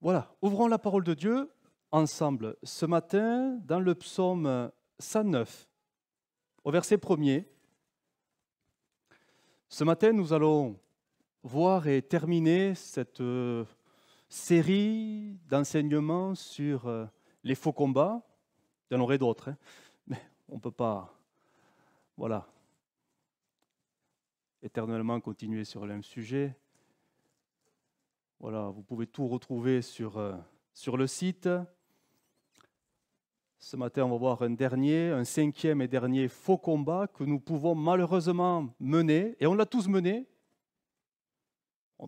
Voilà, ouvrons la parole de Dieu ensemble ce matin dans le psaume 109, au verset 1 Ce matin, nous allons voir et terminer cette euh, série d'enseignements sur euh, les faux combats. Il y en aurait d'autres, hein, mais on ne peut pas voilà, éternellement continuer sur le même sujet. Voilà, vous pouvez tout retrouver sur, euh, sur le site. Ce matin, on va voir un dernier, un cinquième et dernier faux combat que nous pouvons malheureusement mener, et on l'a tous mené,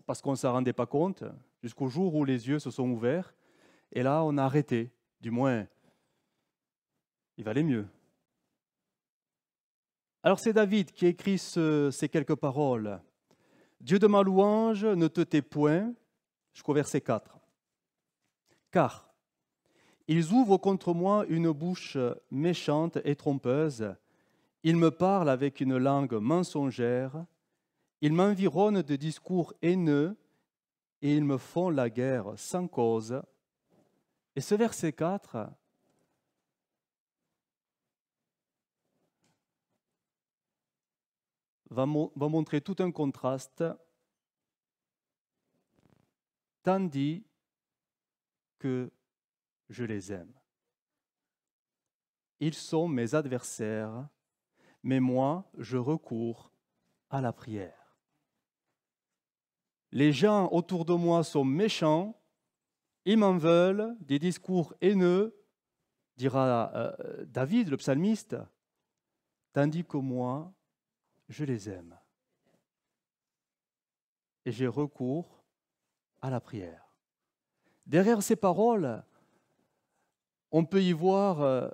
parce qu'on ne s'en rendait pas compte, jusqu'au jour où les yeux se sont ouverts, et là, on a arrêté, du moins, il valait mieux. Alors c'est David qui écrit ces quelques paroles. Dieu de ma louange, ne te tais point, jusqu'au verset 4. Car ils ouvrent contre moi une bouche méchante et trompeuse, ils me parlent avec une langue mensongère, ils m'environnent de discours haineux, et ils me font la guerre sans cause. Et ce verset 4, va, montrer tout un contraste tandis que je les aime. Ils sont mes adversaires, mais moi, je recours à la prière. Les gens autour de moi sont méchants, ils m'en veulent, des discours haineux, dira euh, David, le psalmiste, tandis que moi, je les aime. Et j'ai recours à la prière. Derrière ces paroles, on peut y voir euh,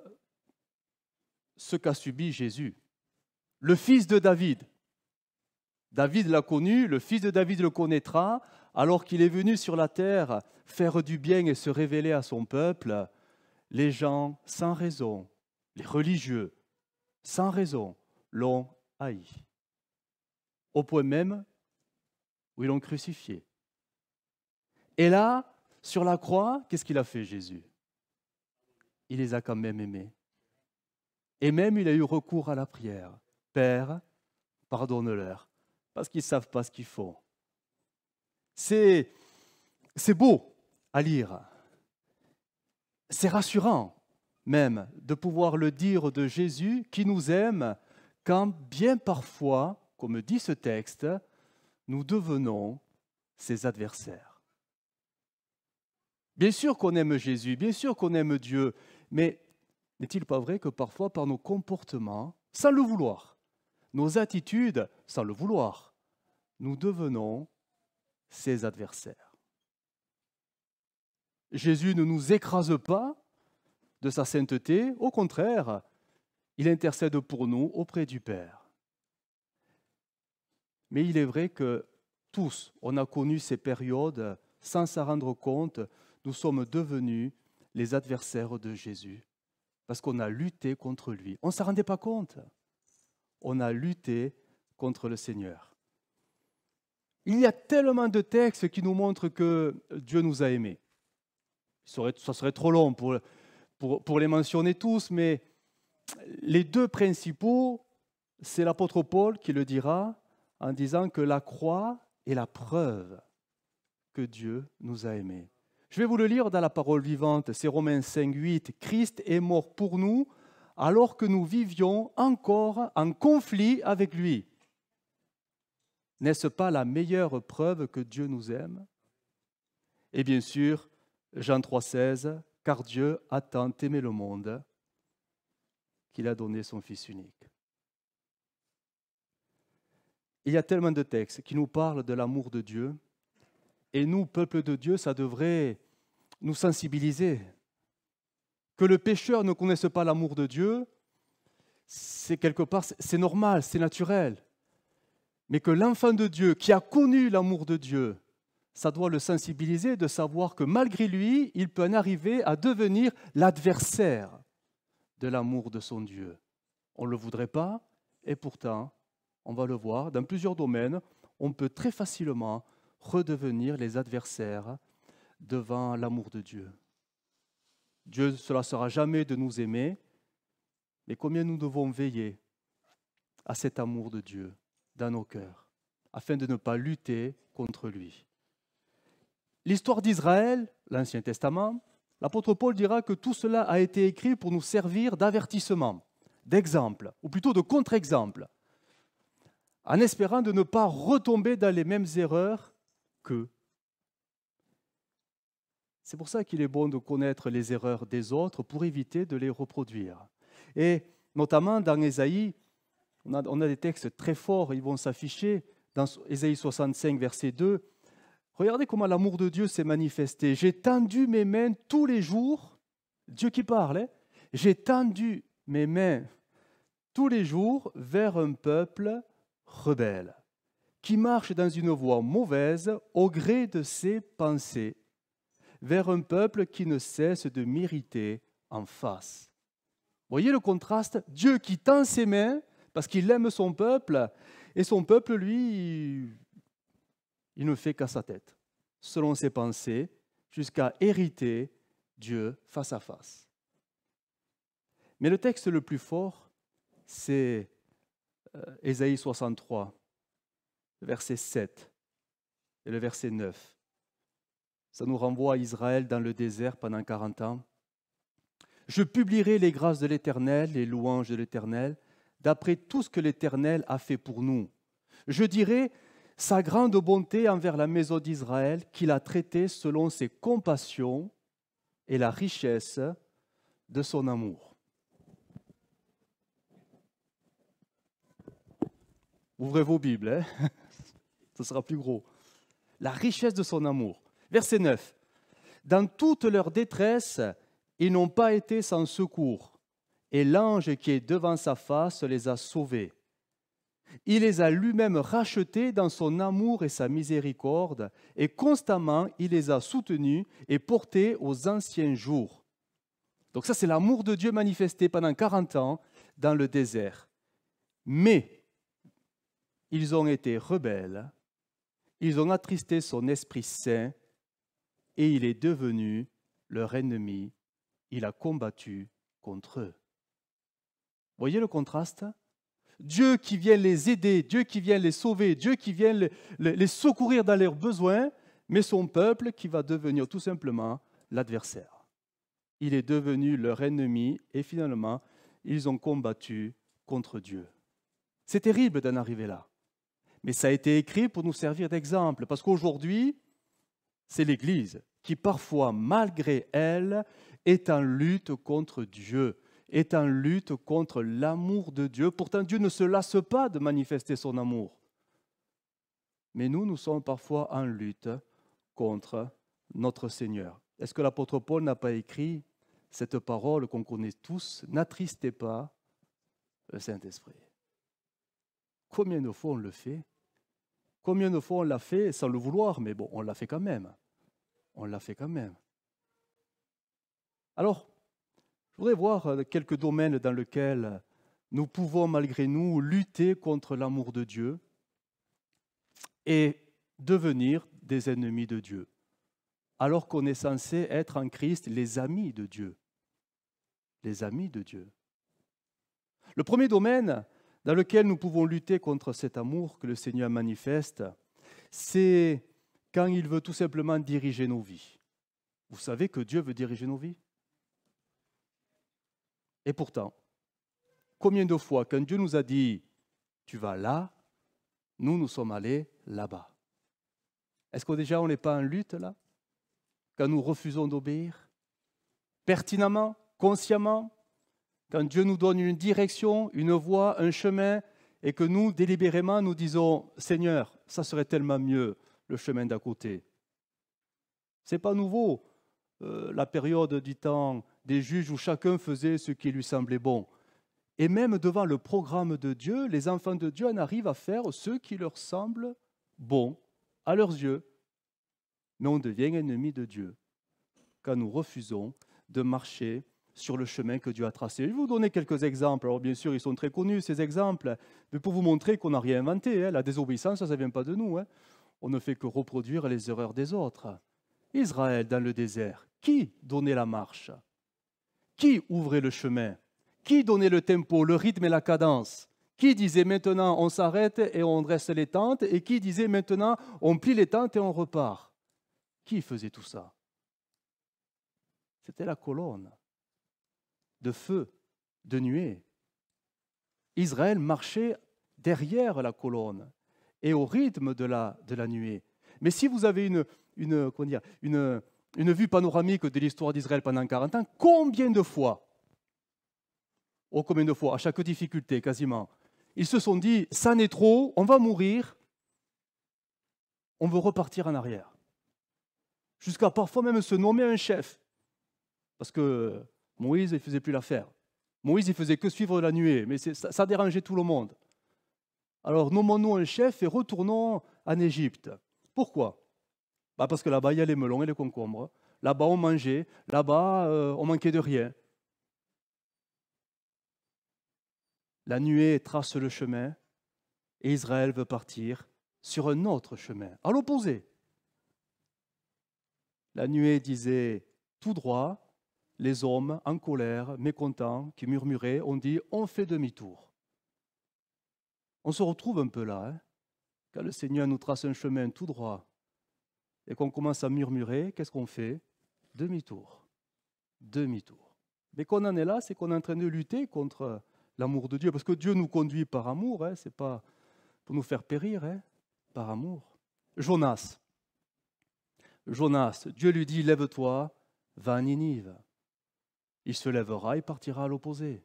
ce qu'a subi Jésus. Le fils de David. David l'a connu, le fils de David le connaîtra, alors qu'il est venu sur la terre faire du bien et se révéler à son peuple, les gens sans raison, les religieux sans raison, l'ont haï, au point même où ils l'ont crucifié. Et là, sur la croix, qu'est-ce qu'il a fait Jésus Il les a quand même aimés. Et même il a eu recours à la prière. Père, pardonne-leur, parce qu'ils ne savent pas ce qu'ils font. C'est, c'est beau à lire. C'est rassurant même de pouvoir le dire de Jésus qui nous aime quand bien parfois, comme dit ce texte, nous devenons ses adversaires. Bien sûr qu'on aime Jésus, bien sûr qu'on aime Dieu, mais n'est-il pas vrai que parfois par nos comportements, sans le vouloir, nos attitudes, sans le vouloir, nous devenons ses adversaires Jésus ne nous écrase pas de sa sainteté, au contraire, il intercède pour nous auprès du Père. Mais il est vrai que tous, on a connu ces périodes sans s'en rendre compte nous sommes devenus les adversaires de Jésus parce qu'on a lutté contre lui. On ne s'en rendait pas compte. On a lutté contre le Seigneur. Il y a tellement de textes qui nous montrent que Dieu nous a aimés. Ça serait trop long pour, pour les mentionner tous, mais les deux principaux, c'est l'apôtre Paul qui le dira en disant que la croix est la preuve que Dieu nous a aimés. Je vais vous le lire dans la parole vivante, c'est Romains 5, 8. Christ est mort pour nous alors que nous vivions encore en conflit avec lui. N'est-ce pas la meilleure preuve que Dieu nous aime Et bien sûr, Jean 16, « car Dieu a tant aimé le monde qu'il a donné son Fils unique. Il y a tellement de textes qui nous parlent de l'amour de Dieu, et nous, peuple de Dieu, ça devrait nous sensibiliser. Que le pécheur ne connaisse pas l'amour de Dieu, c'est quelque part, c'est normal, c'est naturel. Mais que l'enfant de Dieu, qui a connu l'amour de Dieu, ça doit le sensibiliser de savoir que malgré lui, il peut en arriver à devenir l'adversaire de l'amour de son Dieu. On ne le voudrait pas, et pourtant, on va le voir, dans plusieurs domaines, on peut très facilement redevenir les adversaires devant l'amour de Dieu. Dieu, cela sera jamais de nous aimer, mais combien nous devons veiller à cet amour de Dieu dans nos cœurs, afin de ne pas lutter contre lui. L'histoire d'Israël, l'Ancien Testament, l'apôtre Paul dira que tout cela a été écrit pour nous servir d'avertissement, d'exemple, ou plutôt de contre-exemple, en espérant de ne pas retomber dans les mêmes erreurs qu'eux. C'est pour ça qu'il est bon de connaître les erreurs des autres pour éviter de les reproduire. Et notamment dans Ésaïe, on a, des textes très forts, ils vont s'afficher dans Ésaïe 65, verset 2. Regardez comment l'amour de Dieu s'est manifesté. J'ai tendu mes mains tous les jours, Dieu qui parle, hein. j'ai tendu mes mains tous les jours vers un peuple rebelle, qui marche dans une voie mauvaise au gré de ses pensées vers un peuple qui ne cesse de mériter en face. Voyez le contraste Dieu qui tend ses mains parce qu'il aime son peuple, et son peuple, lui, il ne fait qu'à sa tête, selon ses pensées, jusqu'à hériter Dieu face à face. Mais le texte le plus fort, c'est euh, Ésaïe 63, le verset 7 et le verset 9. Ça nous renvoie à Israël dans le désert pendant 40 ans. Je publierai les grâces de l'Éternel, les louanges de l'Éternel, d'après tout ce que l'Éternel a fait pour nous. Je dirai sa grande bonté envers la maison d'Israël, qu'il a traitée selon ses compassions et la richesse de son amour. Ouvrez vos Bibles, hein. ce sera plus gros. La richesse de son amour. Verset 9. Dans toute leur détresse, ils n'ont pas été sans secours, et l'ange qui est devant sa face les a sauvés. Il les a lui-même rachetés dans son amour et sa miséricorde, et constamment il les a soutenus et portés aux anciens jours. Donc ça, c'est l'amour de Dieu manifesté pendant quarante ans dans le désert. Mais ils ont été rebelles, ils ont attristé son Esprit Saint, et il est devenu leur ennemi. Il a combattu contre eux. Voyez le contraste Dieu qui vient les aider, Dieu qui vient les sauver, Dieu qui vient les, secourir dans leurs besoins, mais son peuple qui va devenir tout simplement l'adversaire. Il est devenu leur ennemi et finalement, ils ont combattu contre Dieu. C'est terrible d'en arriver là. Mais ça a été écrit pour nous servir d'exemple, parce qu'aujourd'hui, c'est l'Église qui parfois, malgré elle, est en lutte contre Dieu, est en lutte contre l'amour de Dieu. Pourtant, Dieu ne se lasse pas de manifester son amour. Mais nous, nous sommes parfois en lutte contre notre Seigneur. Est-ce que l'apôtre Paul n'a pas écrit cette parole qu'on connaît tous, n'attristez pas le Saint-Esprit Combien de fois on le fait Combien de fois on l'a fait sans le vouloir, mais bon, on l'a fait quand même on l'a fait quand même. Alors, je voudrais voir euh, quelques domaines dans lesquels nous pouvons malgré nous lutter contre l'amour de Dieu et devenir des ennemis de Dieu, alors qu'on est censé être en Christ les amis de Dieu. Les amis de Dieu. Le premier domaine dans lequel nous pouvons lutter contre cet amour que le Seigneur manifeste, c'est quand il veut tout simplement diriger nos vies. Vous savez que Dieu veut diriger nos vies Et pourtant, combien de fois, quand Dieu nous a dit, tu vas là, nous, nous sommes allés là-bas. Est-ce que déjà on n'est pas en lutte là Quand nous refusons d'obéir Pertinemment, consciemment Quand Dieu nous donne une direction, une voie, un chemin, et que nous, délibérément, nous disons, Seigneur, ça serait tellement mieux le chemin d'à côté. Ce n'est pas nouveau euh, la période du temps des juges où chacun faisait ce qui lui semblait bon. Et même devant le programme de Dieu, les enfants de Dieu en arrivent à faire ce qui leur semble bon à leurs yeux. Mais on devient ennemi de Dieu quand nous refusons de marcher sur le chemin que Dieu a tracé. Je vais vous donner quelques exemples. Alors bien sûr, ils sont très connus, ces exemples, mais pour vous montrer qu'on n'a rien inventé. Hein, la désobéissance, ça ne vient pas de nous. Hein on ne fait que reproduire les erreurs des autres. Israël dans le désert, qui donnait la marche Qui ouvrait le chemin Qui donnait le tempo, le rythme et la cadence Qui disait maintenant on s'arrête et on dresse les tentes Et qui disait maintenant on plie les tentes et on repart Qui faisait tout ça C'était la colonne de feu, de nuée. Israël marchait derrière la colonne et au rythme de la, de la nuée. Mais si vous avez une, une, vue panoramique de l'histoire d'Israël pendant 40 ans, combien de fois, oh combien de fois, à chaque difficulté quasiment, ils se sont dit, ça n'est trop, on va mourir, on veut repartir en arrière. Jusqu'à parfois même se nommer un chef. Parce que Moïse, il ne faisait plus l'affaire. Moïse, il faisait que suivre la nuée, mais ça dérangeait tout le monde. Alors nommons-nous un chef et retournons en Égypte. Pourquoi bah, Parce que là-bas, il y a les melons et les concombres. Là-bas, on mangeait. Là-bas, euh, on manquait de rien. La nuée trace le chemin et Israël veut partir sur un autre chemin, à l'opposé. La nuée disait tout droit, les hommes en colère, mécontents, qui murmuraient, ont dit on fait demi-tour. On se retrouve un peu là, hein. quand le Seigneur nous trace un chemin tout droit et qu'on commence à murmurer, qu'est-ce qu'on fait Demi-tour. Demi-tour. Mais qu'on en est là, c'est qu'on est en train de lutter contre l'amour de Dieu, parce que Dieu nous conduit par amour, hein. ce n'est pas pour nous faire périr, hein. par amour. Jonas. Jonas, Dieu lui dit, lève-toi, va à Ninive. Il se lèvera et partira à l'opposé.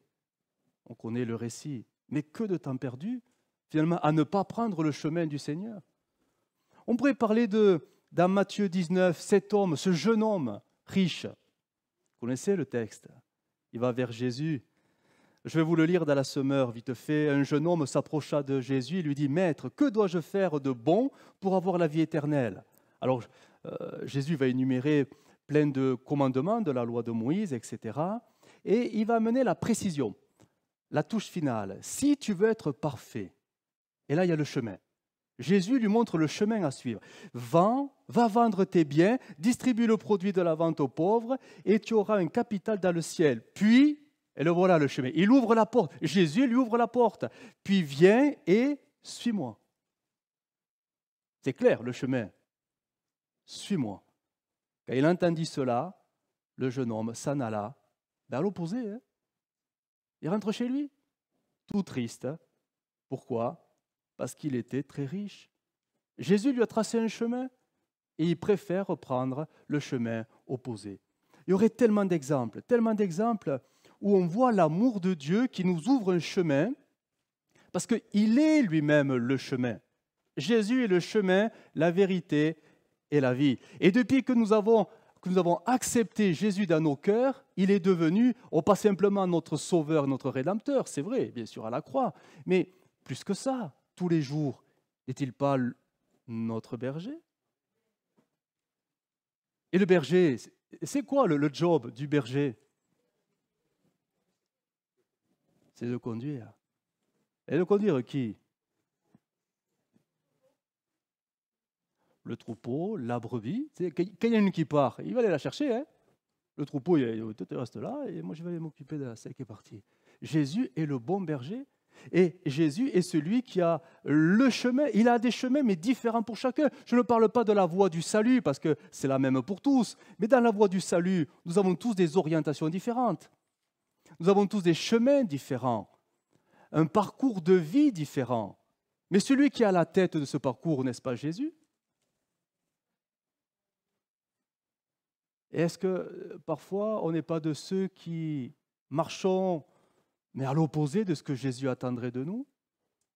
On connaît le récit. Mais que de temps perdu finalement à ne pas prendre le chemin du Seigneur. On pourrait parler de, dans Matthieu 19, cet homme, ce jeune homme riche. Vous connaissez le texte Il va vers Jésus. Je vais vous le lire dans la semeur, vite fait. Un jeune homme s'approcha de Jésus et lui dit, Maître, que dois-je faire de bon pour avoir la vie éternelle Alors euh, Jésus va énumérer plein de commandements de la loi de Moïse, etc. Et il va mener la précision, la touche finale. Si tu veux être parfait, et là, il y a le chemin. Jésus lui montre le chemin à suivre. Vends, va vendre tes biens, distribue le produit de la vente aux pauvres, et tu auras un capital dans le ciel. Puis, et le voilà le chemin. Il ouvre la porte. Jésus lui ouvre la porte. Puis viens et suis-moi. C'est clair le chemin. Suis-moi. Quand il entendit cela, le jeune homme s'en alla à l'opposé. Hein. il rentre chez lui, tout triste. Pourquoi parce qu'il était très riche. Jésus lui a tracé un chemin et il préfère reprendre le chemin opposé. Il y aurait tellement d'exemples, tellement d'exemples où on voit l'amour de Dieu qui nous ouvre un chemin, parce qu'il est lui-même le chemin. Jésus est le chemin, la vérité et la vie. Et depuis que nous avons, que nous avons accepté Jésus dans nos cœurs, il est devenu, oh, pas simplement notre sauveur, notre rédempteur, c'est vrai, bien sûr, à la croix, mais plus que ça, tous les jours, n'est-il pas notre berger Et le berger, c'est quoi le, job du berger C'est de conduire. Et de conduire qui Le troupeau, la brebis. Quand il y en a une qui part, il va aller la chercher. Hein. le troupeau, il reste là, et moi je vais m'occuper de celle qui est partie. Jésus est le bon berger et Jésus est celui qui a le chemin. Il a des chemins, mais différents pour chacun. Je ne parle pas de la voie du salut, parce que c'est la même pour tous. Mais dans la voie du salut, nous avons tous des orientations différentes. Nous avons tous des chemins différents, un parcours de vie différent. Mais celui qui a la tête de ce parcours, n'est-ce pas Jésus est-ce que euh, parfois on n'est pas de ceux qui marchons mais à l'opposé de ce que Jésus attendrait de nous.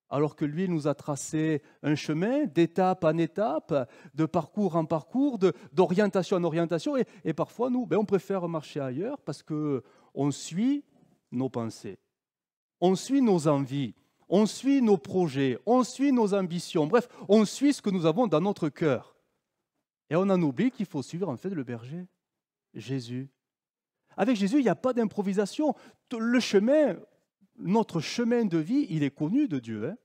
Alors que lui nous a tracé un chemin d'étape en étape, de parcours en parcours, d'orientation en orientation, et, parfois nous, ben, on préfère marcher ailleurs parce que on suit nos pensées, on suit nos envies, on suit nos projets, on suit nos ambitions, bref, on suit ce que nous avons dans notre cœur. Et on en oublie qu'il faut suivre en fait le berger, Jésus. Avec Jésus, il n'y a pas d'improvisation. Le chemin, notre chemin de vie, il est connu de Dieu. Hein.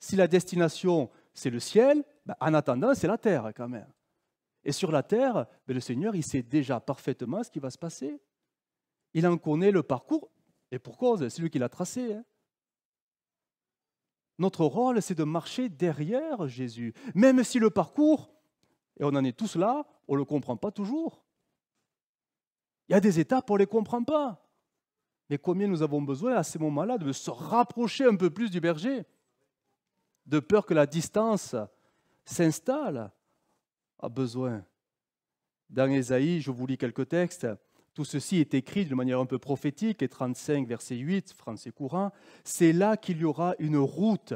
si la destination, c'est le ciel, ben, en attendant, c'est la terre quand même. Et sur la terre, ben, le Seigneur, il sait déjà parfaitement ce qui va se passer. Il en connaît le parcours, et pour cause, c'est lui qui l'a tracé. Hein. notre rôle, c'est de marcher derrière Jésus, même si le parcours, et on en est tous là, on ne le comprend pas toujours. Il y a des étapes, on ne les comprend pas. Mais combien nous avons besoin à ces moments-là de se rapprocher un peu plus du berger, de peur que la distance s'installe a besoin. Dans Ésaïe, je vous lis quelques textes. Tout ceci est écrit de manière un peu prophétique, et 35, verset 8, français courant. C'est là qu'il y aura une route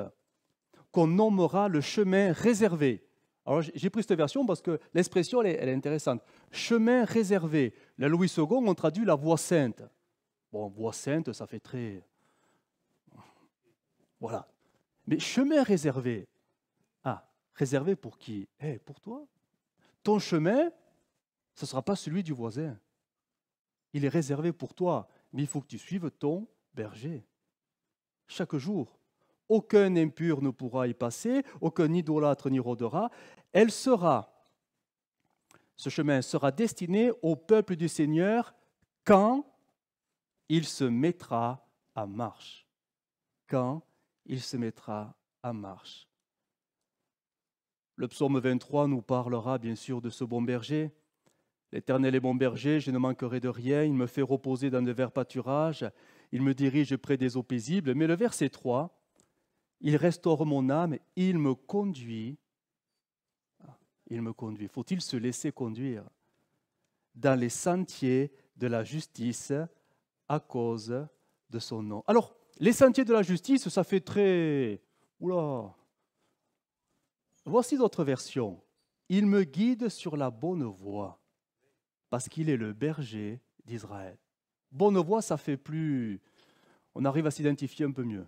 qu'on nommera le chemin réservé. Alors j'ai pris cette version parce que l'expression, elle, est intéressante. Chemin réservé. La Louis II, on traduit la voie sainte. Bon, voie sainte, ça fait très... Voilà. Mais chemin réservé. Ah, réservé pour qui Eh, pour toi. Ton chemin, ce ne sera pas celui du voisin. Il est réservé pour toi, mais il faut que tu suives ton berger. Chaque jour aucun impur ne pourra y passer, aucun idolâtre n'y rôdera. Elle sera, ce chemin sera destiné au peuple du Seigneur quand il se mettra à marche. Quand il se mettra en marche. Le psaume 23 nous parlera bien sûr de ce bon berger. L'Éternel est bon berger, je ne manquerai de rien, il me fait reposer dans de verts pâturages, il me dirige près des eaux paisibles. Mais le verset 3 il restaure mon âme, il me conduit. Il me conduit. Faut-il se laisser conduire dans les sentiers de la justice à cause de son nom Alors, les sentiers de la justice, ça fait très... Oula Voici d'autres versions. Il me guide sur la bonne voie parce qu'il est le berger d'Israël. Bonne voie, ça fait plus... On arrive à s'identifier un peu mieux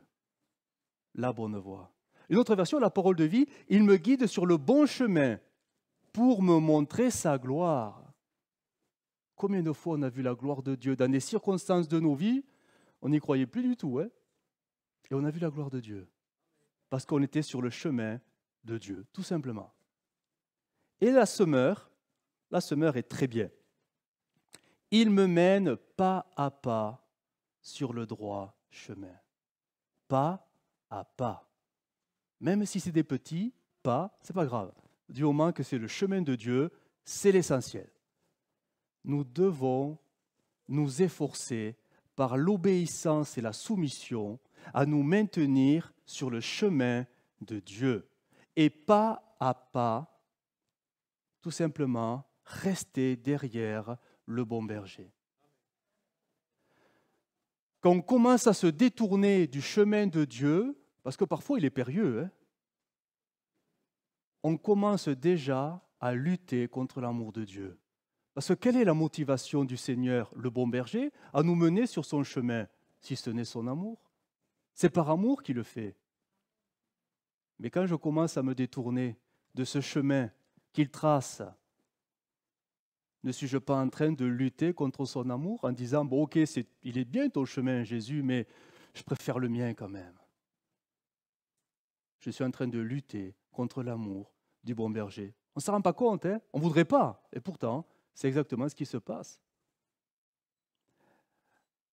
la bonne voie. Une autre version, la parole de vie, il me guide sur le bon chemin pour me montrer sa gloire. Combien de fois on a vu la gloire de Dieu dans les circonstances de nos vies On n'y croyait plus du tout, hein. Et on a vu la gloire de Dieu. Parce qu'on était sur le chemin de Dieu, tout simplement. Et la semeur, la semeur est très bien. Il me mène pas à pas sur le droit chemin. Pas pas. Même si c'est des petits pas, c'est pas grave. Du moment que c'est le chemin de Dieu, c'est l'essentiel. Nous devons nous efforcer par l'obéissance et la soumission à nous maintenir sur le chemin de Dieu et pas à pas, tout simplement, rester derrière le bon berger. Quand on commence à se détourner du chemin de Dieu, parce que parfois, il est périlleux. Hein. on commence déjà à lutter contre l'amour de Dieu. Parce que quelle est la motivation du Seigneur, le bon berger, à nous mener sur son chemin, si ce n'est son amour C'est par amour qu'il le fait. Mais quand je commence à me détourner de ce chemin qu'il trace, ne suis-je pas en train de lutter contre son amour en disant, bon ok, il est bien ton chemin Jésus, mais je préfère le mien quand même je suis en train de lutter contre l'amour du bon berger. On ne s'en rend pas compte, hein. on ne voudrait pas. Et pourtant, c'est exactement ce qui se passe.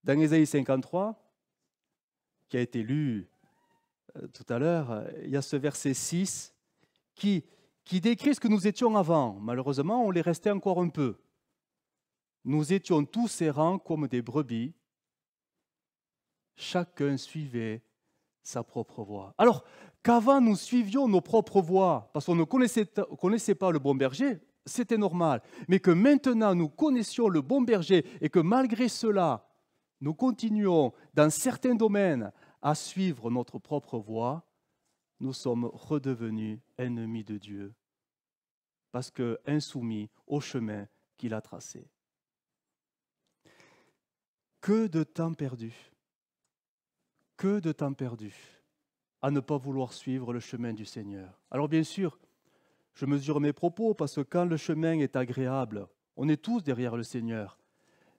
Dans Ésaïe 53, qui a été lu euh, tout à l'heure, euh, il y a ce verset 6 qui, qui décrit ce que nous étions avant. Malheureusement, on les restait encore un peu. Nous étions tous errants comme des brebis. Chacun suivait sa propre voie. Alors qu'avant nous suivions nos propres voies, parce qu'on ne connaissait, pas le bon berger, c'était normal, mais que maintenant nous connaissions le bon berger et que malgré cela, nous continuons dans certains domaines à suivre notre propre voie, nous sommes redevenus ennemis de Dieu, parce que insoumis au chemin qu'il a tracé. Que de temps perdu que de temps perdu à ne pas vouloir suivre le chemin du Seigneur. Alors bien sûr, je mesure mes propos parce que quand le chemin est agréable, on est tous derrière le Seigneur.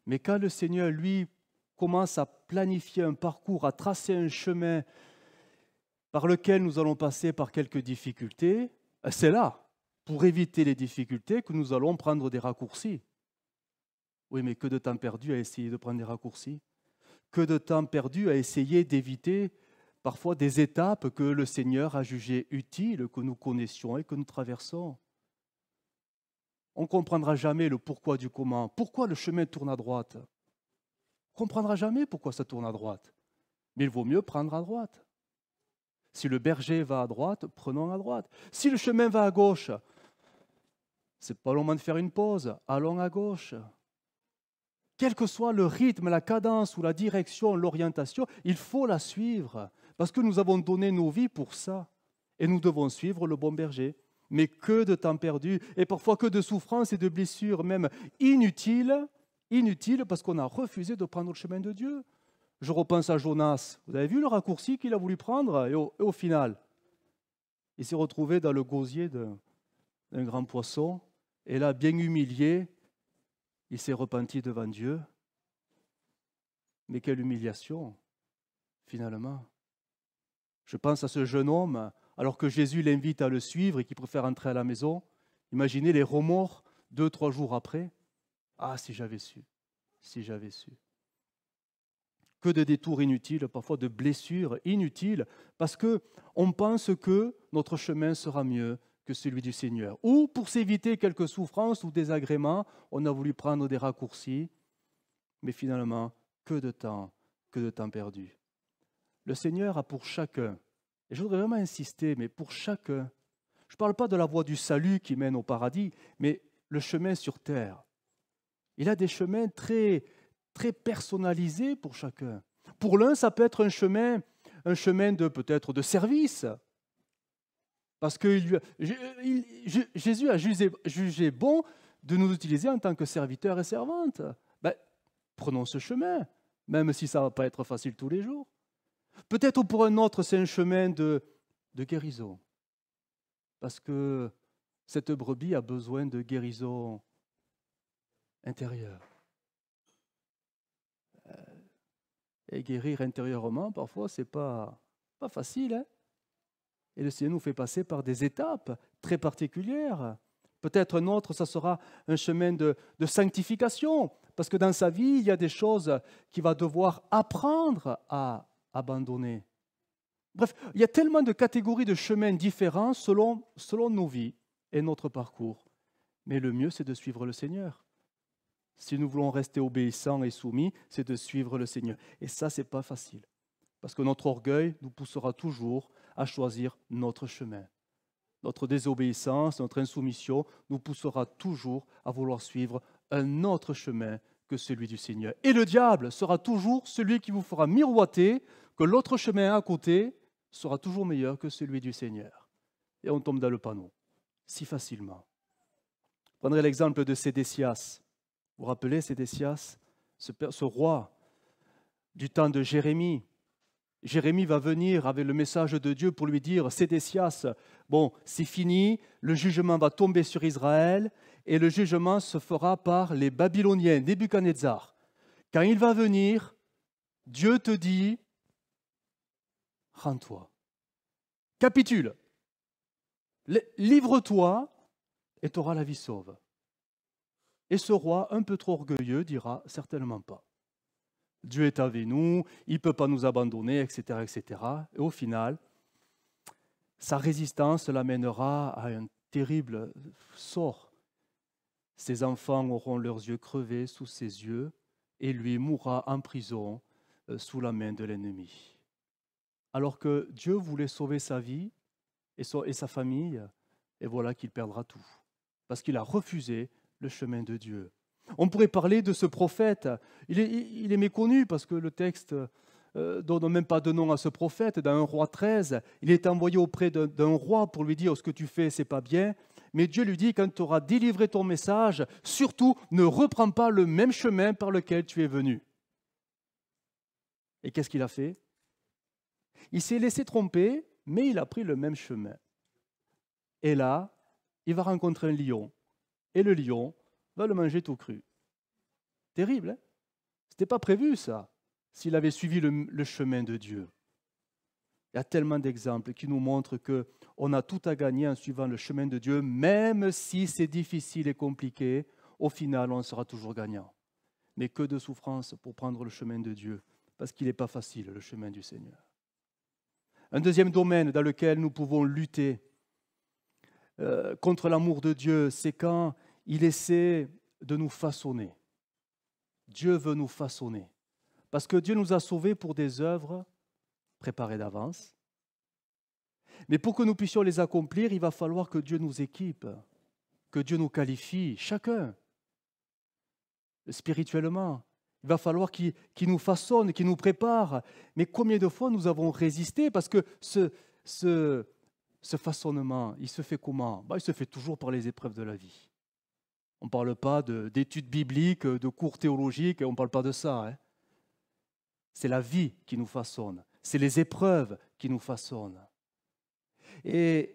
Mais quand le Seigneur, lui, commence à planifier un parcours, à tracer un chemin par lequel nous allons passer par quelques difficultés, euh, c'est là, pour éviter les difficultés, que nous allons prendre des raccourcis. Oui, mais que de temps perdu à essayer de prendre des raccourcis que de temps perdu à essayer d'éviter parfois des étapes que le Seigneur a jugées utiles, que nous connaissions et que nous traversons. On ne comprendra jamais le pourquoi du comment. Pourquoi le chemin tourne à droite On ne comprendra jamais pourquoi ça tourne à droite. Mais il vaut mieux prendre à droite. Si le berger va à droite, prenons à droite. Si le chemin va à gauche, c'est pas le moment de faire une pause. Allons à gauche quel que soit le rythme, la cadence ou la direction, l'orientation, il faut la suivre, parce que nous avons donné nos vies pour ça, et nous devons suivre le bon berger. Mais que de temps perdu, et parfois que de souffrances et de blessures, même inutiles, inutiles parce qu'on a refusé de prendre le chemin de Dieu. Je repense à Jonas. Vous avez vu le raccourci qu'il a voulu prendre et au, final, il s'est retrouvé dans le gosier d'un grand poisson, et là, bien humilié, il s'est repenti devant Dieu. Mais quelle humiliation, finalement. Je pense à ce jeune homme, alors que Jésus l'invite à le suivre et qu'il préfère entrer à la maison. Imaginez les remords deux, trois jours après. Ah, si j'avais su, si j'avais su. Que de détours inutiles, parfois de blessures inutiles, parce que on pense que notre chemin sera mieux, que celui du Seigneur. Ou pour s'éviter quelques souffrances ou désagréments, on a voulu prendre des raccourcis, mais finalement, que de temps, que de temps perdu. Le Seigneur a pour chacun, et je voudrais vraiment insister, mais pour chacun, je ne parle pas de la voie du salut qui mène au paradis, mais le chemin sur terre. Il a des chemins très, très personnalisés pour chacun. Pour l'un, ça peut être un chemin, un chemin de peut-être de service, parce que Jésus a jugé, bon de nous utiliser en tant que serviteurs et servantes. Ben, prenons ce chemin, même si ça ne va pas être facile tous les jours. Peut-être pour un autre, c'est un chemin de, guérison. Parce que cette brebis a besoin de guérison intérieure. Euh, et guérir intérieurement, parfois, c'est pas, pas facile. Hein et le Seigneur nous fait passer par des étapes très particulières. Peut-être un autre, ça sera un chemin de, sanctification, parce que dans sa vie, il y a des choses qu'il va devoir apprendre à abandonner. Bref, il y a tellement de catégories de chemins différents selon, selon nos vies et notre parcours. Mais le mieux, c'est de suivre le Seigneur. Si nous voulons rester obéissants et soumis, c'est de suivre le Seigneur. Et ça, ce n'est pas facile. Parce que notre orgueil nous poussera toujours à choisir notre chemin. Notre désobéissance, notre insoumission nous poussera toujours à vouloir suivre un autre chemin que celui du Seigneur. Et le diable sera toujours celui qui vous fera miroiter que l'autre chemin à côté sera toujours meilleur que celui du Seigneur. Et on tombe dans le panneau, si facilement. Je l'exemple de Sédécias. Vous vous rappelez Sédécias, ce, ce roi du temps de Jérémie, Jérémie va venir avec le message de Dieu pour lui dire, Sédécias, bon, c'est fini, le jugement va tomber sur Israël, et le jugement se fera par les Babyloniens, Nebuchadnezzar. Quand il va venir, Dieu te dit, rends-toi, capitule, livre-toi, et tu auras la vie sauve. Et ce roi, un peu trop orgueilleux, dira certainement pas. Dieu est avec nous, il ne peut pas nous abandonner, etc., etc. Et au final, sa résistance l'amènera à un terrible sort. Ses enfants auront leurs yeux crevés sous ses yeux, et lui mourra en prison euh, sous la main de l'ennemi. Alors que Dieu voulait sauver sa vie et sa famille, et voilà qu'il perdra tout, parce qu'il a refusé le chemin de Dieu. On pourrait parler de ce prophète. Il est, méconnu parce que le texte ne euh, donne même pas de nom à ce prophète. Dans un roi 13, il est envoyé auprès d'un roi pour lui dire ce que tu fais, c'est pas bien. Mais Dieu lui dit, quand tu auras délivré ton message, surtout ne reprends pas le même chemin par lequel tu es venu. Et qu'est-ce qu'il a fait Il s'est laissé tromper, mais il a pris le même chemin. Et là, il va rencontrer un lion. Et le lion va le manger tout cru. Terrible, hein Ce n'était pas prévu ça, s'il avait suivi le, chemin de Dieu. Il y a tellement d'exemples qui nous montrent qu'on a tout à gagner en suivant le chemin de Dieu, même si c'est difficile et compliqué, au final, on sera toujours gagnant. Mais que de souffrance pour prendre le chemin de Dieu, parce qu'il n'est pas facile, le chemin du Seigneur. Un deuxième domaine dans lequel nous pouvons lutter euh, contre l'amour de Dieu, c'est quand il essaie de nous façonner. Dieu veut nous façonner. Parce que Dieu nous a sauvés pour des œuvres préparées d'avance. Mais pour que nous puissions les accomplir, il va falloir que Dieu nous équipe, que Dieu nous qualifie, chacun, spirituellement. Il va falloir qu'il nous façonne, qu'il nous prépare. Mais combien de fois nous avons résisté Parce que ce, ce, ce façonnement, il se fait comment bah, Il se fait toujours par les épreuves de la vie. On ne parle pas d'études bibliques, de cours théologiques, on ne parle pas de ça. Hein. C'est la vie qui nous façonne, c'est les épreuves qui nous façonnent. Et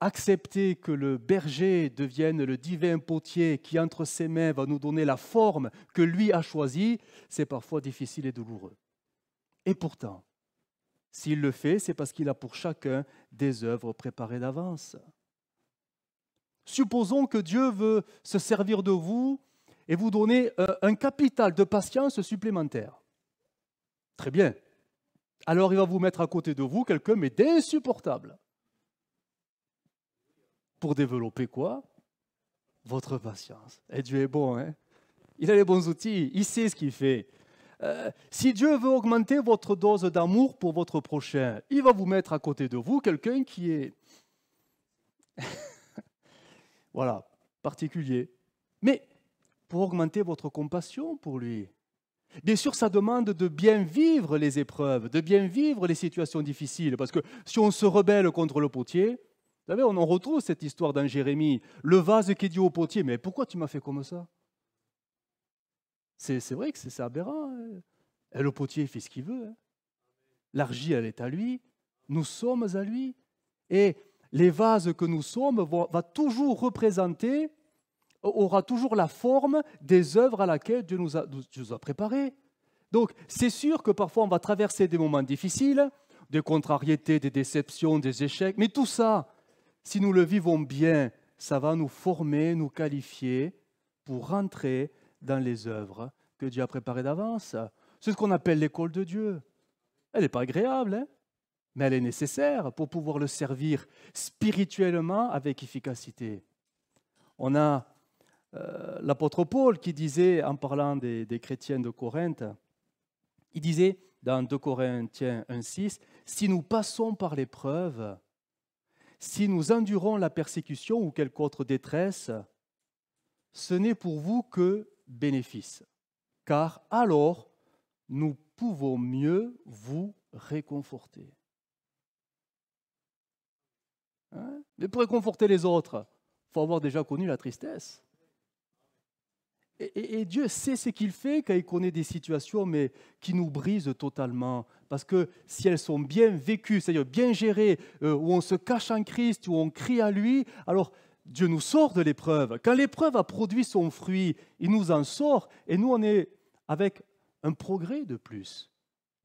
accepter que le berger devienne le divin potier qui, entre ses mains, va nous donner la forme que lui a choisie, c'est parfois difficile et douloureux. Et pourtant, s'il le fait, c'est parce qu'il a pour chacun des œuvres préparées d'avance supposons que Dieu veut se servir de vous et vous donner euh, un capital de patience supplémentaire. Très bien. Alors il va vous mettre à côté de vous quelqu'un, mais d'insupportable. Pour développer quoi Votre patience. Et eh, Dieu est bon, hein Il a les bons outils, il sait ce qu'il fait. Euh, si Dieu veut augmenter votre dose d'amour pour votre prochain, il va vous mettre à côté de vous quelqu'un qui est voilà, particulier. Mais pour augmenter votre compassion pour lui. Bien sûr, ça demande de bien vivre les épreuves, de bien vivre les situations difficiles, parce que si on se rebelle contre le potier, vous savez, on en retrouve cette histoire dans Jérémie, le vase qui dit au potier, mais pourquoi tu m'as fait comme ça c'est, vrai que c'est aberrant. Hein. le potier fait ce qu'il veut. Hein. L'argile, elle est à lui. Nous sommes à lui. Et les vases que nous sommes vont, va toujours représenter, aura toujours la forme des œuvres à laquelle Dieu nous a, nous a préparés. Donc, c'est sûr que parfois on va traverser des moments difficiles, des contrariétés, des déceptions, des échecs, mais tout ça, si nous le vivons bien, ça va nous former, nous qualifier pour rentrer dans les œuvres que Dieu a préparées d'avance. C'est ce qu'on appelle l'école de Dieu. Elle n'est pas agréable, hein mais elle est nécessaire pour pouvoir le servir spirituellement avec efficacité. On a euh, l'apôtre Paul qui disait, en parlant des, des chrétiens de Corinthe, il disait dans 2 Corinthiens 1.6, si nous passons par l'épreuve, si nous endurons la persécution ou quelque autre détresse, ce n'est pour vous que bénéfice, car alors nous pouvons mieux vous réconforter. Hein? Mais pour réconforter les autres, il faut avoir déjà connu la tristesse. Et, Dieu sait ce qu'il fait quand il connaît des situations, mais qui nous brisent totalement. Parce que si elles sont bien vécues, c'est-à-dire bien gérées, euh, où on se cache en Christ, où on crie à lui, alors Dieu nous sort de l'épreuve. Quand l'épreuve a produit son fruit, il nous en sort et nous, on est avec un progrès de plus.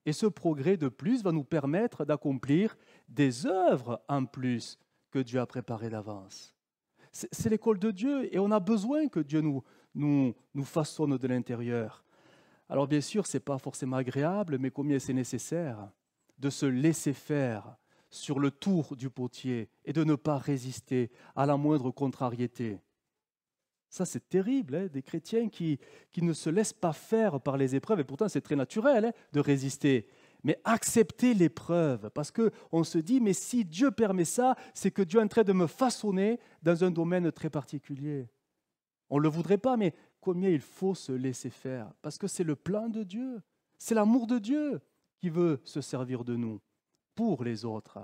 Et ce progrès de plus va nous permettre d'accomplir des œuvres en plus que Dieu a préparé d'avance. C'est l'école de Dieu et on a besoin que Dieu nous, nous, nous façonne de l'intérieur. Alors bien sûr, ce n'est pas forcément agréable, mais combien c'est nécessaire de se laisser faire sur le tour du potier et de ne pas résister à la moindre contrariété. Ça, c'est terrible, hein, des chrétiens qui, ne se laissent pas faire par les épreuves, et pourtant c'est très naturel hein, de résister mais accepter l'épreuve, parce qu'on se dit, mais si Dieu permet ça, c'est que Dieu est en train de me façonner dans un domaine très particulier. On ne le voudrait pas, mais combien il faut se laisser faire, parce que c'est le plan de Dieu, c'est l'amour de Dieu qui veut se servir de nous, pour les autres.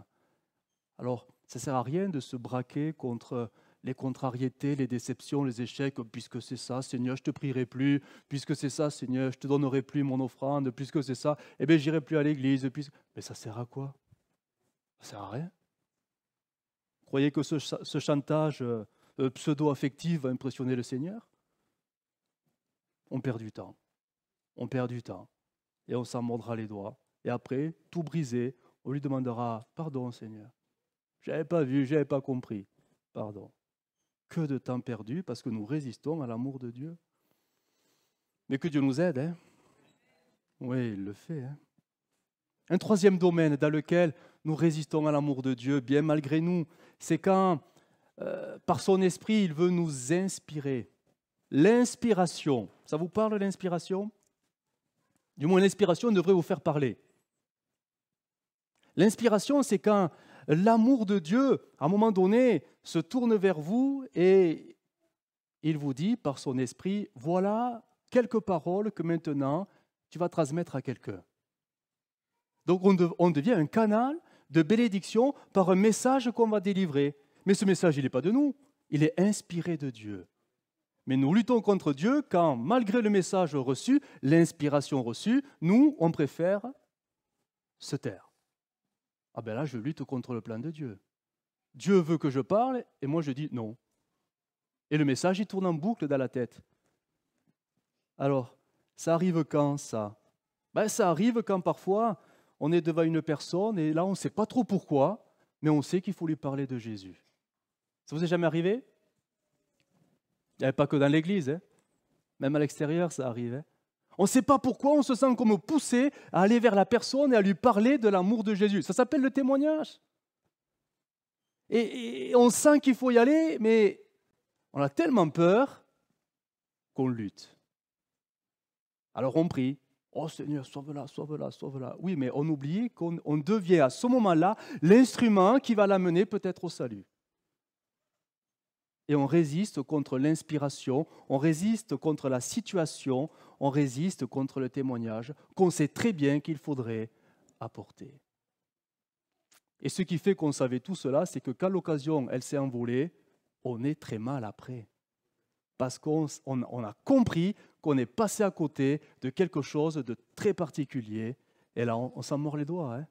Alors, ça ne sert à rien de se braquer contre les contrariétés, les déceptions, les échecs, puisque c'est ça, Seigneur, je te prierai plus, puisque c'est ça, Seigneur, je te donnerai plus mon offrande, puisque c'est ça, eh bien, j'irai plus à l'église, puisque... mais ça sert à quoi Ça sert à rien. Vous croyez que ce, chantage euh, euh, pseudo-affectif va impressionner le Seigneur On perd du temps. On perd du temps. Et on s'en mordra les doigts. Et après, tout brisé, on lui demandera Pardon, Seigneur, Je n'avais pas vu, j'avais pas compris. Pardon que de temps perdu parce que nous résistons à l'amour de Dieu. Mais que Dieu nous aide. Hein oui, il le fait. Hein un troisième domaine dans lequel nous résistons à l'amour de Dieu, bien malgré nous, c'est quand, euh, par son esprit, il veut nous inspirer. L'inspiration, ça vous parle l'inspiration Du moins, l'inspiration devrait vous faire parler. L'inspiration, c'est quand l'amour de Dieu, à un moment donné, se tourne vers vous et il vous dit par son esprit, voilà quelques paroles que maintenant tu vas transmettre à quelqu'un. Donc on, devient un canal de bénédiction par un message qu'on va délivrer. Mais ce message, il n'est pas de nous, il est inspiré de Dieu. Mais nous luttons contre Dieu quand, malgré le message reçu, l'inspiration reçue, nous, on préfère se taire ah ben là, je lutte contre le plan de Dieu. Dieu veut que je parle et moi je dis non. Et le message, il tourne en boucle dans la tête. Alors, ça arrive quand ça ben, Ça arrive quand parfois on est devant une personne et là on ne sait pas trop pourquoi, mais on sait qu'il faut lui parler de Jésus. Ça vous est jamais arrivé Il n'y avait pas que dans l'Église, hein même à l'extérieur ça arrive. On ne sait pas pourquoi, on se sent comme poussé à aller vers la personne et à lui parler de l'amour de Jésus. Ça s'appelle le témoignage. Et, on sent qu'il faut y aller, mais on a tellement peur qu'on lutte. Alors on prie. Oh Seigneur, sauve-la, sauve-la, sauve-la. Oui, mais on oublie qu'on devient à ce moment-là l'instrument qui va l'amener peut-être au salut et on résiste contre l'inspiration, on résiste contre la situation, on résiste contre le témoignage qu'on sait très bien qu'il faudrait apporter. Et ce qui fait qu'on savait tout cela, c'est que quand l'occasion, elle s'est envolée, on est très mal après. Parce qu'on a compris qu'on est passé à côté de quelque chose de très particulier. Et là, on, s'en mord les doigts. Hein.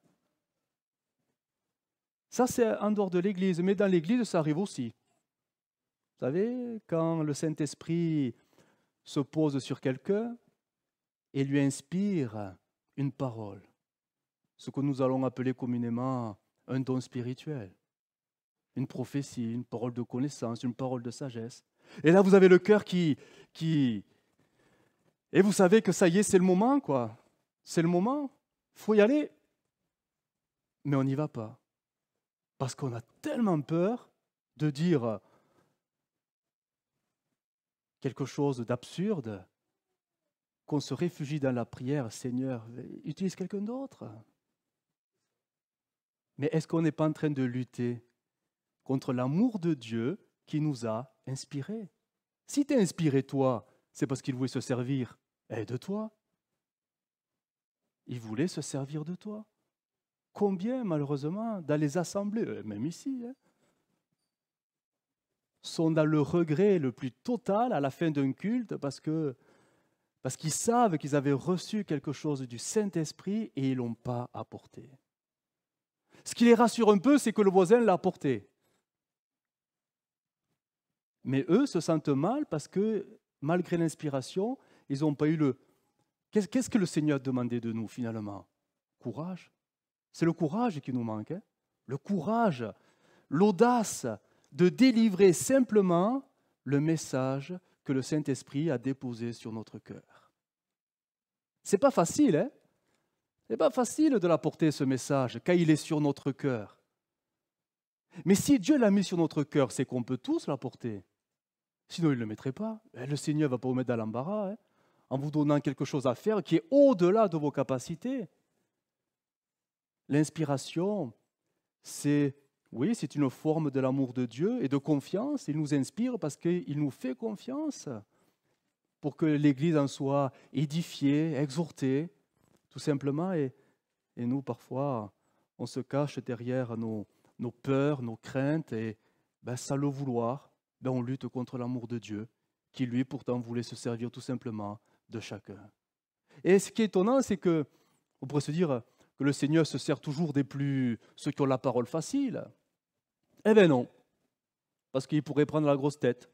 ça, c'est en dehors de l'Église. Mais dans l'Église, ça arrive aussi. Vous savez, quand le Saint-Esprit se pose sur quelqu'un et lui inspire une parole, ce que nous allons appeler communément un don spirituel, une prophétie, une parole de connaissance, une parole de sagesse. Et là, vous avez le cœur qui, qui... Et vous savez que ça y est, c'est le moment, quoi. C'est le moment. il faut y aller. Mais on n'y va pas. Parce qu'on a tellement peur de dire quelque chose d'absurde, qu'on se réfugie dans la prière, Seigneur, utilise quelqu'un d'autre. Mais est-ce qu'on n'est pas en train de lutter contre l'amour de Dieu qui nous a inspirés Si t'es inspiré, toi, c'est parce qu'il voulait se servir. Eh, de toi Il voulait se servir de toi. Combien, malheureusement, dans les assemblées, euh, même ici, hein, sont dans le regret le plus total à la fin d'un culte parce que parce qu'ils savent qu'ils avaient reçu quelque chose du Saint-Esprit et ils ne l'ont pas apporté. Ce qui les rassure un peu, c'est que le voisin l'a apporté. Mais eux se sentent mal parce que, malgré l'inspiration, ils n'ont pas eu le... Qu'est-ce que le Seigneur a demandé de nous finalement Courage. C'est le courage qui nous manque. Hein le courage, l'audace, de délivrer simplement le message que le Saint-Esprit a déposé sur notre cœur. C'est pas facile, hein n'est pas facile de l'apporter ce message quand il est sur notre cœur. Mais si Dieu l'a mis sur notre cœur, c'est qu'on peut tous l'apporter. Sinon, il ne le mettrait pas. Eh, le Seigneur ne va pas vous mettre dans l'embarras hein, en vous donnant quelque chose à faire qui est au-delà de vos capacités. L'inspiration, c'est oui, c'est une forme de l'amour de Dieu et de confiance. Il nous inspire parce qu'il nous fait confiance pour que l'Église en soit édifiée, exhortée, tout simplement. Et, nous, parfois, on se cache derrière nos, peurs, nos craintes, et sans ben, le vouloir, ben, on lutte contre l'amour de Dieu, qui lui, pourtant, voulait se servir tout simplement de chacun. Et ce qui est étonnant, c'est que, on pourrait se dire que le Seigneur se sert toujours des plus, ceux qui ont la parole facile, eh bien non, parce qu'il pourrait prendre la grosse tête.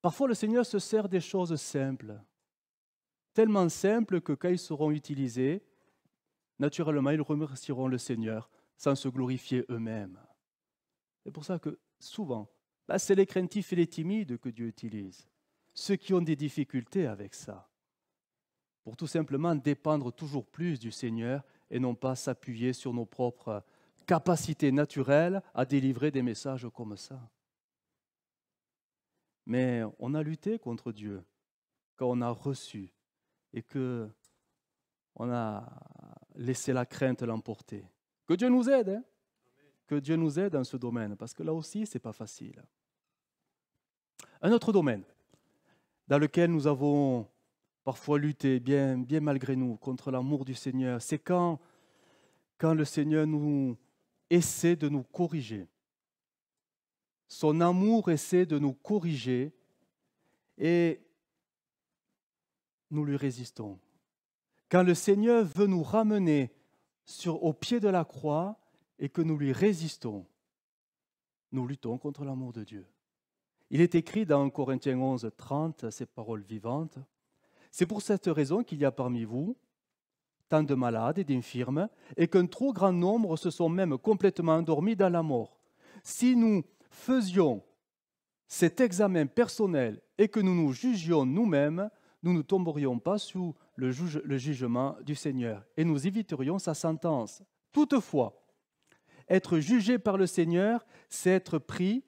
Parfois, le Seigneur se sert des choses simples, tellement simples que quand ils seront utilisés, naturellement, ils remercieront le Seigneur sans se glorifier eux-mêmes. C'est pour ça que souvent, bah, c'est les craintifs et les timides que Dieu utilise, ceux qui ont des difficultés avec ça, pour tout simplement dépendre toujours plus du Seigneur et non pas s'appuyer sur nos propres capacité naturelle à délivrer des messages comme ça. Mais on a lutté contre Dieu quand on a reçu et que on a laissé la crainte l'emporter. Que Dieu nous aide, hein que Dieu nous aide dans ce domaine, parce que là aussi, c'est pas facile. Un autre domaine dans lequel nous avons parfois lutté, bien, bien malgré nous, contre l'amour du Seigneur, c'est quand, quand le Seigneur nous, essaie de nous corriger. Son amour essaie de nous corriger et nous lui résistons. Quand le Seigneur veut nous ramener au pied de la croix et que nous lui résistons, nous luttons contre l'amour de Dieu. Il est écrit dans Corinthiens 11, 30, ces paroles vivantes. C'est pour cette raison qu'il y a parmi vous tant de malades et d'infirmes, et qu'un trop grand nombre se sont même complètement endormis dans la mort. Si nous faisions cet examen personnel et que nous nous jugions nous-mêmes, nous ne tomberions pas sous le, jugement du Seigneur et nous éviterions sa sentence. Toutefois, être jugé par le Seigneur, c'est être pris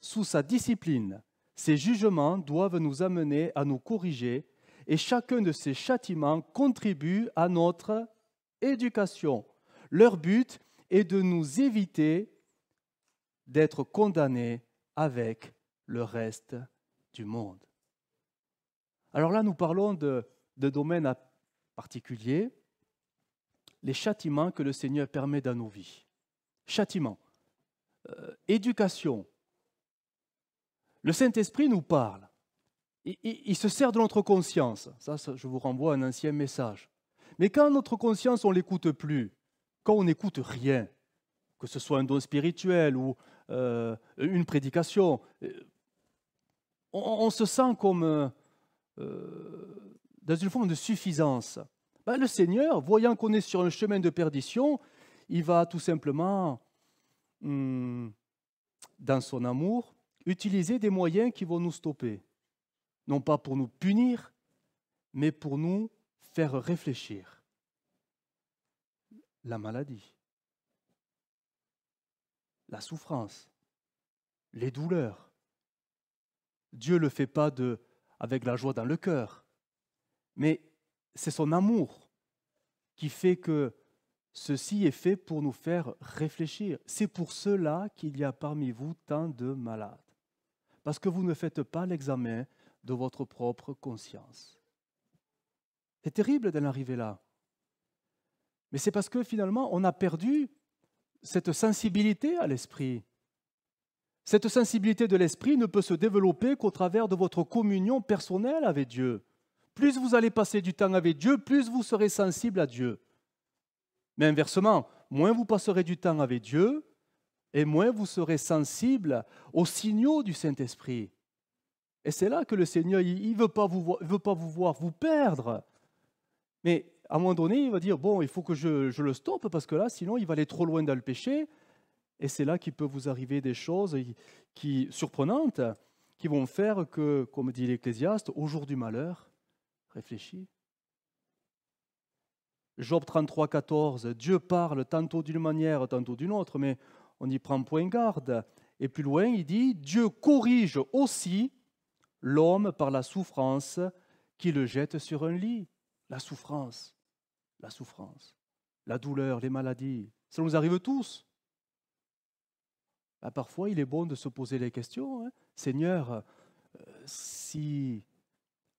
sous sa discipline. Ces jugements doivent nous amener à nous corriger et chacun de ces châtiments contribue à notre éducation. Leur but est de nous éviter d'être condamnés avec le reste du monde. Alors là, nous parlons de, domaines particuliers, les châtiments que le Seigneur permet dans nos vies. Châtiments, euh, éducation. Le Saint-Esprit nous parle il, se sert de notre conscience. Ça, je vous renvoie à un ancien message. Mais quand notre conscience, on l'écoute plus, quand on n'écoute rien, que ce soit un don spirituel ou euh, une prédication, euh, on, se sent comme euh, dans une forme de suffisance. Ben, le Seigneur, voyant qu'on est sur un chemin de perdition, il va tout simplement, hmm, dans son amour, utiliser des moyens qui vont nous stopper non pas pour nous punir, mais pour nous faire réfléchir. La maladie, la souffrance, les douleurs. Dieu ne le fait pas de, avec la joie dans le cœur, mais c'est son amour qui fait que ceci est fait pour nous faire réfléchir. C'est pour cela qu'il y a parmi vous tant de malades. Parce que vous ne faites pas l'examen de votre propre conscience. C'est terrible d'en arriver là. Mais c'est parce que finalement, on a perdu cette sensibilité à l'esprit. Cette sensibilité de l'esprit ne peut se développer qu'au travers de votre communion personnelle avec Dieu. Plus vous allez passer du temps avec Dieu, plus vous serez sensible à Dieu. Mais inversement, moins vous passerez du temps avec Dieu, et moins vous serez sensible aux signaux du Saint-Esprit. Et c'est là que le Seigneur, il ne veut, pas vous voir, veut pas vous voir vous perdre. Mais à un moment donné, il va dire, bon, il faut que je, je le stoppe parce que là, sinon, il va aller trop loin dans le péché. Et c'est là qu'il peut vous arriver des choses qui, surprenantes qui vont faire que, comme dit l'Ecclésiaste, au jour du malheur, réfléchis. Job 33, 14, Dieu parle tantôt d'une manière, tantôt d'une autre, mais on y prend point garde. Et plus loin, il dit, Dieu corrige aussi l'homme par la souffrance qui le jette sur un lit. La souffrance, la souffrance, la douleur, les maladies, ça nous arrive tous. Bah, parfois, il est bon de se poser les questions. Hein. Seigneur, euh, si,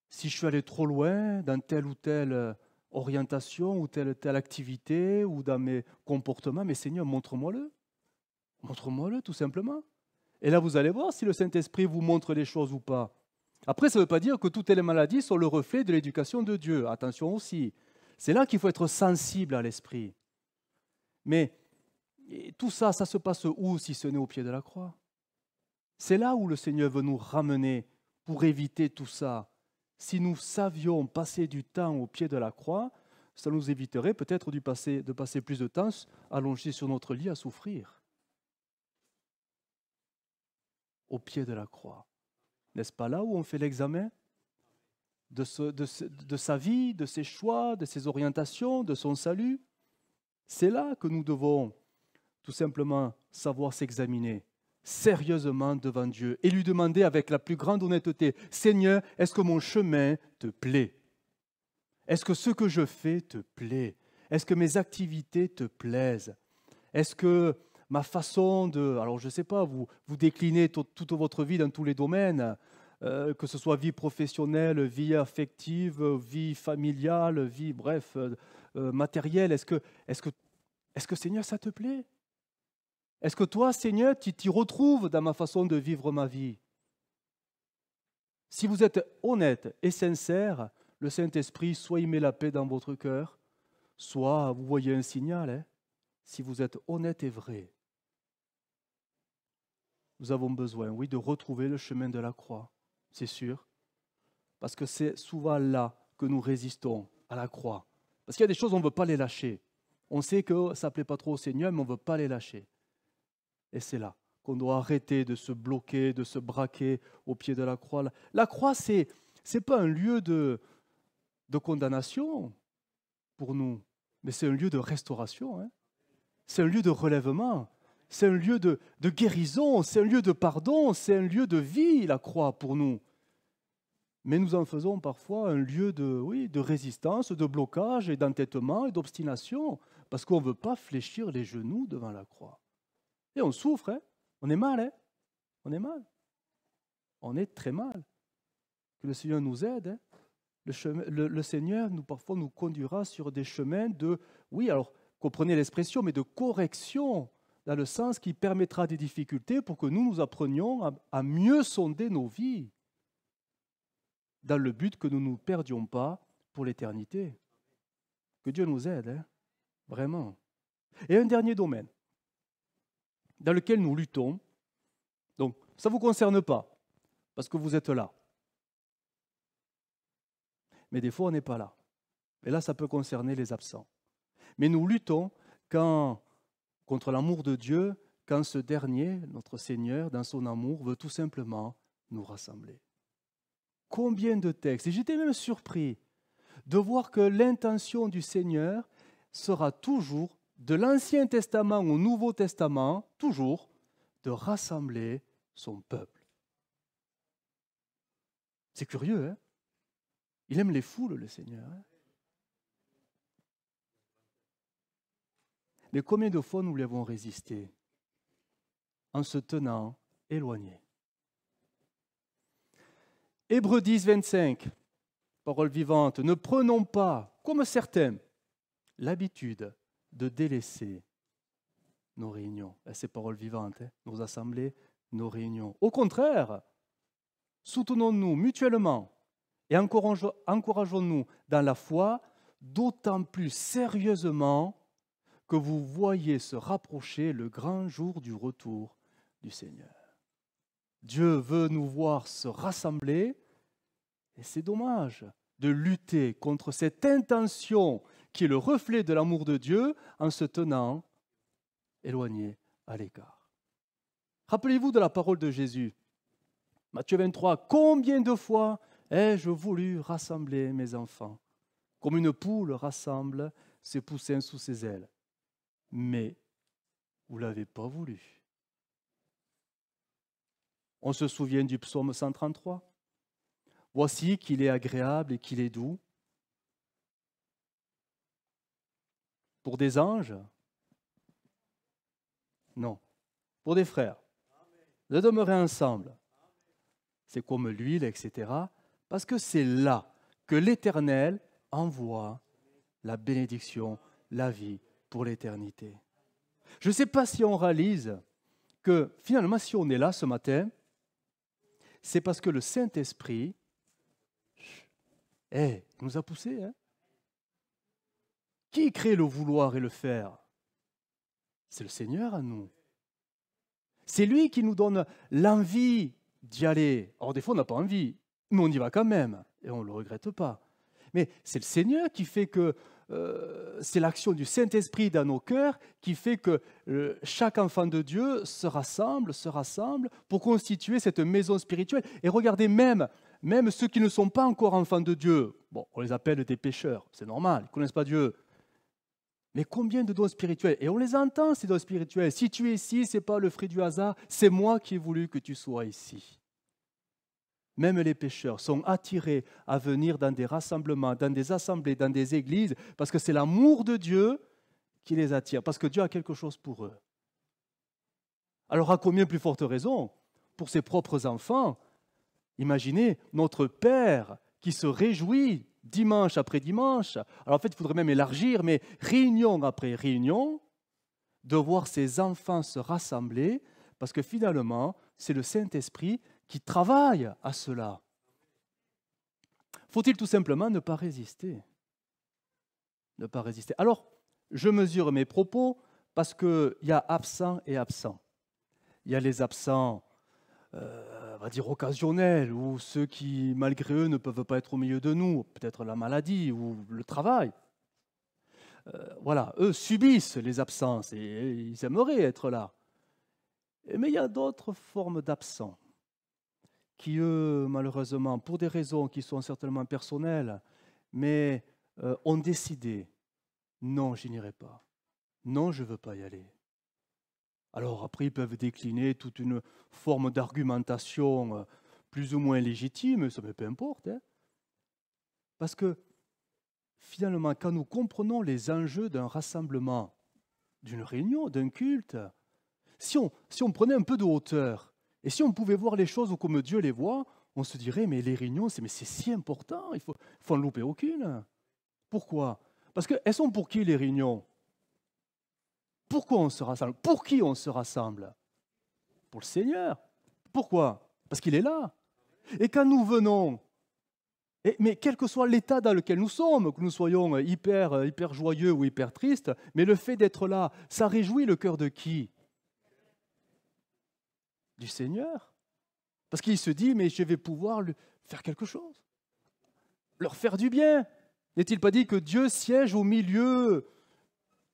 si je suis allé trop loin dans telle ou telle euh, orientation ou telle ou telle activité ou dans mes comportements, mais Seigneur, montre-moi-le. Montre-moi-le tout simplement. Et là, vous allez voir si le Saint-Esprit vous montre les choses ou pas. Après, ça ne veut pas dire que toutes les maladies sont le reflet de l'éducation de Dieu. Attention aussi. C'est là qu'il faut être sensible à l'esprit. Mais tout ça, ça se passe où si ce n'est au pied de la croix C'est là où le Seigneur veut nous ramener pour éviter tout ça. Si nous savions passer du temps au pied de la croix, ça nous éviterait peut-être de passer plus de temps allongé sur notre lit à souffrir. Au pied de la croix. N'est-ce pas là où on fait l'examen de, sa vie, de ses choix, de ses orientations, de son salut C'est là que nous devons tout simplement savoir s'examiner sérieusement devant Dieu et lui demander avec la plus grande honnêteté, Seigneur, est-ce que mon chemin te plaît Est-ce que ce que je fais te plaît Est-ce que mes activités te plaisent Est-ce que ma façon de, alors je ne sais pas, vous, vous déclinez toute votre vie dans tous les domaines, euh, que ce soit vie professionnelle, vie affective, vie familiale, vie, bref, euh, euh, matérielle. Est-ce que, est que, est que Seigneur, ça te plaît Est-ce que toi, Seigneur, tu t'y retrouves dans ma façon de vivre ma vie Si vous êtes honnête et sincère, le Saint-Esprit, soit il met la paix dans votre cœur, soit vous voyez un signal. Hein, si vous êtes honnête et vrai, nous avons besoin, oui, de retrouver le chemin de la croix, c'est sûr. Parce que c'est souvent là que nous résistons à la croix. Parce qu'il y a des choses, on ne veut pas les lâcher. On sait que ça ne plaît pas trop au Seigneur, mais on ne veut pas les lâcher. Et c'est là qu'on doit arrêter de se bloquer, de se braquer au pied de la croix. La croix, c'est n'est pas un lieu de, de condamnation pour nous, mais c'est un lieu de restauration. Hein. C'est un lieu de relèvement c'est un lieu de, guérison, c'est un lieu de pardon, c'est un lieu de vie, la croix, pour nous. Mais nous en faisons parfois un lieu de, oui, de résistance, de blocage et d'entêtement et d'obstination, parce qu'on ne veut pas fléchir les genoux devant la croix. Et on souffre, hein. on est mal, hein on est mal. On est très mal. Que le Seigneur nous aide. Hein. le, le, Seigneur nous parfois nous conduira sur des chemins de, oui, alors comprenez l'expression, mais de correction, dans le sens qui permettra des difficultés pour que nous nous apprenions à, mieux sonder nos vies, dans le but que nous ne nous perdions pas pour l'éternité. Que Dieu nous aide, hein, vraiment. Et un dernier domaine dans lequel nous luttons, donc ça ne vous concerne pas, parce que vous êtes là. Mais des fois, on n'est pas là. Et là, ça peut concerner les absents. Mais nous luttons quand contre l'amour de Dieu quand ce dernier, notre Seigneur, dans son amour, veut tout simplement nous rassembler. Combien de textes Et j'étais même surpris de voir que l'intention du Seigneur sera toujours, de l'Ancien Testament au Nouveau Testament, toujours, de rassembler son peuple. C'est curieux, hein Il aime les foules, le Seigneur. Hein. Mais combien de fois nous l'avons résisté en se tenant éloigné. Hébreux 10, 25, parole vivante, ne prenons pas, comme certains, l'habitude de délaisser nos réunions, eh, C'est paroles vivantes, hein. nos assemblées, nos réunions. Au contraire, soutenons-nous mutuellement et encourageons-nous dans la foi, d'autant plus sérieusement que vous voyez se rapprocher le grand jour du retour du Seigneur. Dieu veut nous voir se rassembler et c'est dommage de lutter contre cette intention qui est le reflet de l'amour de Dieu en se tenant éloigné à l'écart. Rappelez-vous de la parole de Jésus. Matthieu 23, combien de fois ai-je voulu rassembler mes enfants comme une poule rassemble ses poussins sous ses ailes mais vous ne l'avez pas voulu. On se souvient du psaume 133. Voici qu'il est agréable et qu'il est doux. Pour des anges Non. Pour des frères. De demeurer ensemble. C'est comme l'huile, etc. Parce que c'est là que l'Éternel envoie la bénédiction, la vie, pour l'éternité. Je ne sais pas si on réalise que finalement, si on est là ce matin, c'est parce que le Saint-Esprit nous a poussés. Hein. Qui crée le vouloir et le faire C'est le Seigneur à nous. C'est lui qui nous donne l'envie d'y aller. Or, des fois, on n'a pas envie, mais on y va quand même et on ne le regrette pas. Mais c'est le Seigneur qui fait que euh, c'est l'action du Saint-Esprit dans nos cœurs qui fait que euh, chaque enfant de Dieu se rassemble, se rassemble pour constituer cette maison spirituelle. Et regardez même, même ceux qui ne sont pas encore enfants de Dieu, on les appelle des pécheurs, c'est normal, ils ne connaissent pas Dieu. Mais combien de dons spirituels Et on les entend, ces dons spirituels. Si tu es ici, ce n'est pas le fruit du hasard, c'est moi qui ai voulu que tu sois ici. Même les pécheurs sont attirés à venir dans des rassemblements, dans des assemblées, dans des églises, parce que c'est l'amour de Dieu qui les attire, parce que Dieu a quelque chose pour eux. Alors à combien plus forte raison pour ses propres enfants Imaginez notre Père qui se réjouit dimanche après dimanche. Alors en fait, il faudrait même élargir, mais réunion après réunion, de voir ses enfants se rassembler, parce que finalement, c'est le Saint-Esprit qui travaillent à cela. Faut-il tout simplement ne pas résister Ne pas résister. Alors, je mesure mes propos parce qu'il y a absent et absent. Il y a les absents, euh, on va dire, occasionnels, ou ceux qui, malgré eux, ne peuvent pas être au milieu de nous, peut-être la maladie ou le travail. Euh, voilà, eux subissent les absences et ils aimeraient être là. Mais il y a d'autres formes d'absents qui, eux, malheureusement, pour des raisons qui sont certainement personnelles, mais euh, ont décidé, non, je n'irai pas, non, je ne veux pas y aller. Alors après, ils peuvent décliner toute une forme d'argumentation euh, plus ou moins légitime, ça me peu importe. Hein. Parce que finalement, quand nous comprenons les enjeux d'un rassemblement, d'une réunion, d'un culte, si on, si on prenait un peu de hauteur et si on pouvait voir les choses comme Dieu les voit, on se dirait, mais les réunions, c'est si important, il faut, faut en louper aucune. Pourquoi Parce qu'elles sont pour qui les réunions Pourquoi on se rassemble Pour qui on se rassemble Pour le Seigneur. Pourquoi Parce qu'il est là. Et quand nous venons, mais quel que soit l'état dans lequel nous sommes, que nous soyons hyper, hyper joyeux ou hyper tristes, mais le fait d'être là, ça réjouit le cœur de qui du Seigneur. Parce qu'il se dit, mais je vais pouvoir lui faire quelque chose, leur faire du bien. N'est-il pas dit que Dieu siège au milieu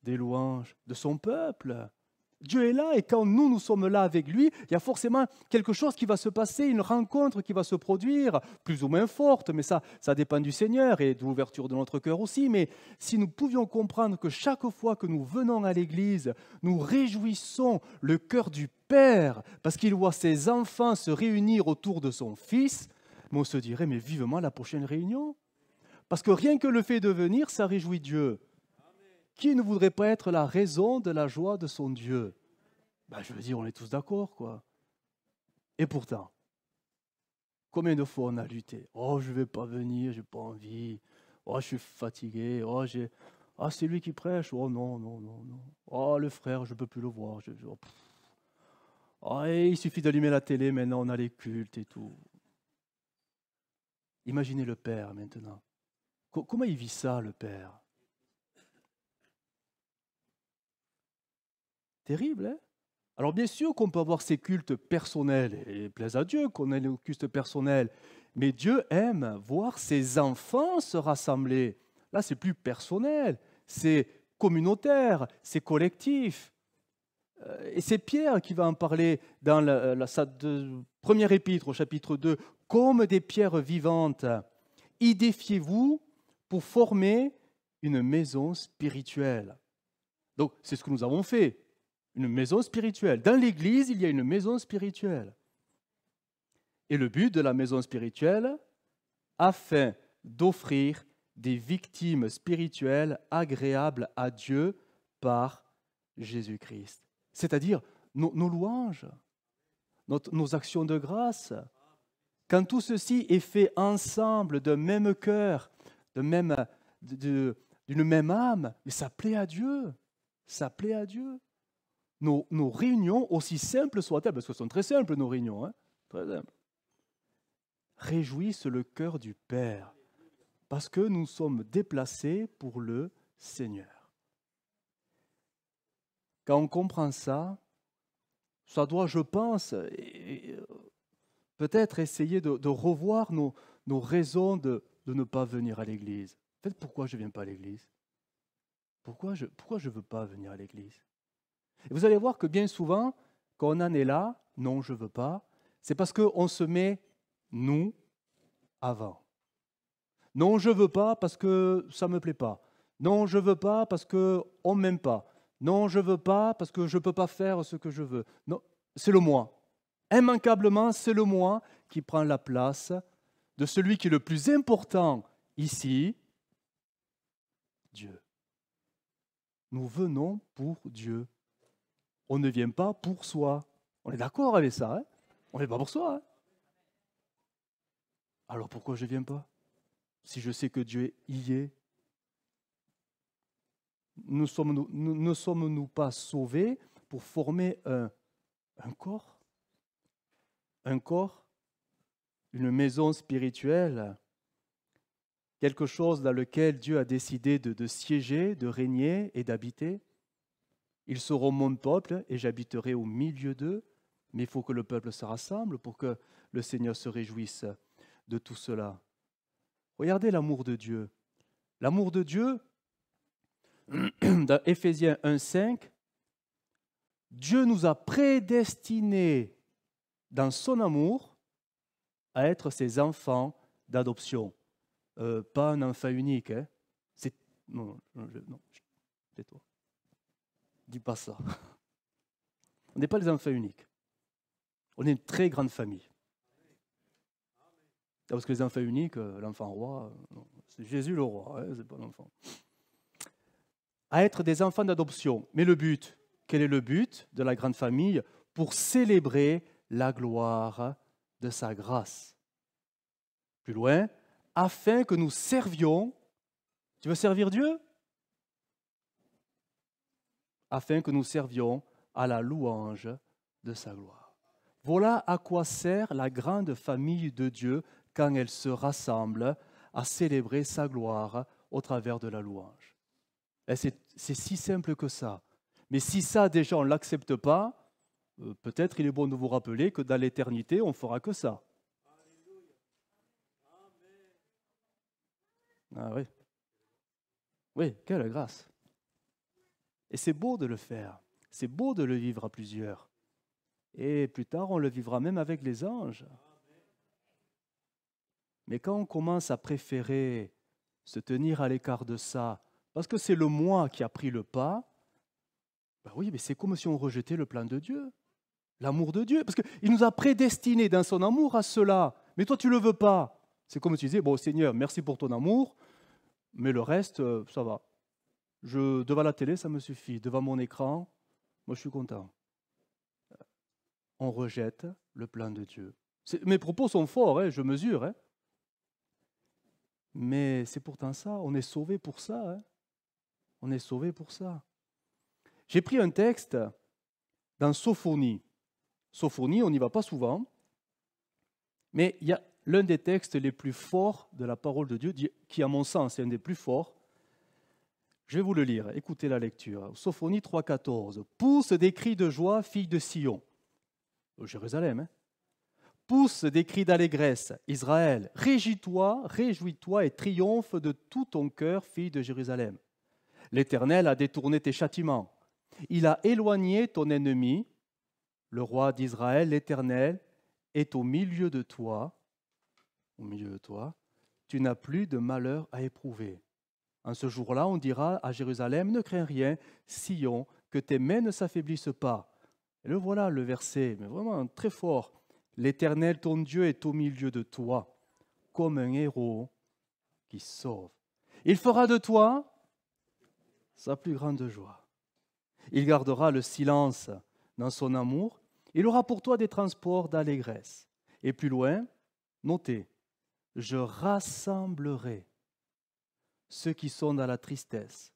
des louanges de son peuple Dieu est là et quand nous, nous sommes là avec lui, il y a forcément quelque chose qui va se passer, une rencontre qui va se produire, plus ou moins forte, mais ça, ça dépend du Seigneur et de l'ouverture de notre cœur aussi. Mais si nous pouvions comprendre que chaque fois que nous venons à l'Église, nous réjouissons le cœur du Père parce qu'il voit ses enfants se réunir autour de son Fils, on se dirait, mais vivement la prochaine réunion. Parce que rien que le fait de venir, ça réjouit Dieu. Qui ne voudrait pas être la raison de la joie de son Dieu ben, Je veux dire, on est tous d'accord, quoi. Et pourtant, combien de fois on a lutté Oh, je ne vais pas venir, n'ai pas envie. Oh, je suis fatigué. Oh, ah, c'est lui qui prêche. Oh non, non, non, non. Oh, le frère, je ne peux plus le voir. Ah, il suffit d'allumer la télé, maintenant on a les cultes et tout. Imaginez le Père maintenant. Comment il vit ça, le Père Terrible, hein. Alors bien sûr qu'on peut avoir ces cultes personnels, et plaise à Dieu qu'on ait les cultes personnels, mais Dieu aime voir ses enfants se rassembler. Là, c'est plus personnel, c'est communautaire, c'est collectif. Euh, et c'est Pierre qui va en parler dans la, la sa première épître au chapitre 2, comme des pierres vivantes. Idéfiez-vous pour former une maison spirituelle. Donc c'est ce que nous avons fait une maison spirituelle. Dans l'Église, il y a une maison spirituelle. Et le but de la maison spirituelle, afin d'offrir des victimes spirituelles agréables à Dieu par Jésus-Christ. C'est-à-dire nos, louanges, nos actions de grâce. Quand tout ceci est fait ensemble, d'un même cœur, d'une même, même âme, ça plaît à Dieu. Ça plaît à Dieu nos, réunions, aussi simples soient-elles, parce que ce sont très simples nos réunions, hein, très réjouissent le cœur du Père, parce que nous sommes déplacés pour le Seigneur. Quand on comprend ça, ça doit, je pense, peut-être essayer de, revoir nos, raisons de, ne pas venir à l'Église. En fait, pourquoi je ne viens pas à l'Église Pourquoi je ne pourquoi je veux pas venir à l'Église vous allez voir que bien souvent, quand on en est là, non, je ne veux pas, c'est parce qu'on se met, nous, avant. Non, je ne veux pas parce que ça ne me plaît pas. Non, je ne veux pas parce qu'on ne m'aime pas. Non, je ne veux pas parce que je ne peux pas faire ce que je veux. Non, c'est le moi. Immanquablement, c'est le moi qui prend la place de celui qui est le plus important ici, Dieu. Nous venons pour Dieu on ne vient pas pour soi. On est d'accord avec ça, hein on n'est pas pour soi. Hein Alors pourquoi je ne viens pas Si je sais que Dieu y est, ne sommes-nous pas sauvés pour former un, corps Un corps Une maison spirituelle Quelque chose dans lequel Dieu a décidé de siéger, de régner et d'habiter ils seront mon peuple et j'habiterai au milieu d'eux. Mais il faut que le peuple se rassemble pour que le Seigneur se réjouisse de tout cela. Regardez l'amour de Dieu. L'amour de Dieu, dans Éphésiens 1.5, Dieu nous a prédestinés dans son amour à être ses enfants d'adoption. Euh, pas un enfant unique. Hein. C'est... Non, toi dis pas ça. On n'est pas les enfants uniques. On est une très grande famille. Ah, parce que les enfants uniques, euh, l'enfant roi, euh, c'est Jésus le roi, hein, c'est pas l'enfant. À être des enfants d'adoption. Mais le but, quel est le but de la grande famille Pour célébrer la gloire de sa grâce. Plus loin, afin que nous servions. Tu veux servir Dieu afin que nous servions à la louange de sa gloire. Voilà à quoi sert la grande famille de Dieu quand elle se rassemble à célébrer sa gloire au travers de la louange. Eh, c'est si simple que ça. Mais si ça, déjà, on ne l'accepte pas, euh, peut-être il est bon de vous rappeler que dans l'éternité, on ne fera que ça. Ah oui. Oui, quelle grâce. Et c'est beau de le faire, c'est beau de le vivre à plusieurs. Et plus tard, on le vivra même avec les anges. Mais quand on commence à préférer se tenir à l'écart de ça, parce que c'est le moi qui a pris le pas, ben oui, mais c'est comme si on rejetait le plan de Dieu, l'amour de Dieu, parce qu'il nous a prédestinés dans son amour à cela. Mais toi, tu ne le veux pas. C'est comme si tu disais, bon Seigneur, merci pour ton amour, mais le reste, euh, ça va. Je, devant la télé, ça me suffit. Devant mon écran, moi, je suis content. On rejette le plan de Dieu. Mes propos sont forts, hein, je mesure. Hein. Mais c'est pourtant ça, on est sauvé pour ça. Hein. On est sauvé pour ça. J'ai pris un texte dans Sophonie. Sophonie, on n'y va pas souvent, mais il y a l'un des textes les plus forts de la parole de Dieu, qui, à mon sens, est un des plus forts, je vais vous le lire, écoutez la lecture. Sophonie 3.14. Pousse des cris de joie, fille de Sion. Jérusalem. Hein. Pousse des cris d'allégresse, Israël. Régis-toi, réjouis-toi et triomphe de tout ton cœur, fille de Jérusalem. L'Éternel a détourné tes châtiments. Il a éloigné ton ennemi. Le roi d'Israël, l'Éternel, est au milieu de toi. Au milieu de toi. Tu n'as plus de malheur à éprouver. En ce jour-là, on dira à Jérusalem, ne crains rien, Sion, que tes mains ne s'affaiblissent pas. Et le voilà, le verset, mais vraiment très fort. L'Éternel, ton Dieu, est au milieu de toi, comme un héros qui sauve. Il fera de toi sa plus grande joie. Il gardera le silence dans son amour. Il aura pour toi des transports d'allégresse. Et plus loin, notez, je rassemblerai ceux qui sont dans la tristesse.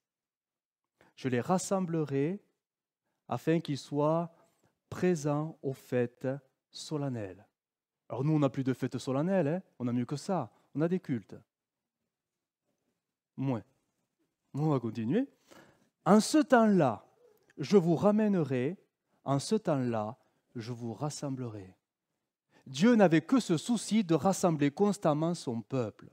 Je les rassemblerai afin qu'ils soient présents aux fêtes solennelles. Alors nous, on n'a plus de fêtes solennelles, hein. on a mieux que ça, on a des cultes. Moins. On va continuer. En ce temps-là, je vous ramènerai, en ce temps-là, je vous rassemblerai. Dieu n'avait que ce souci de rassembler constamment son peuple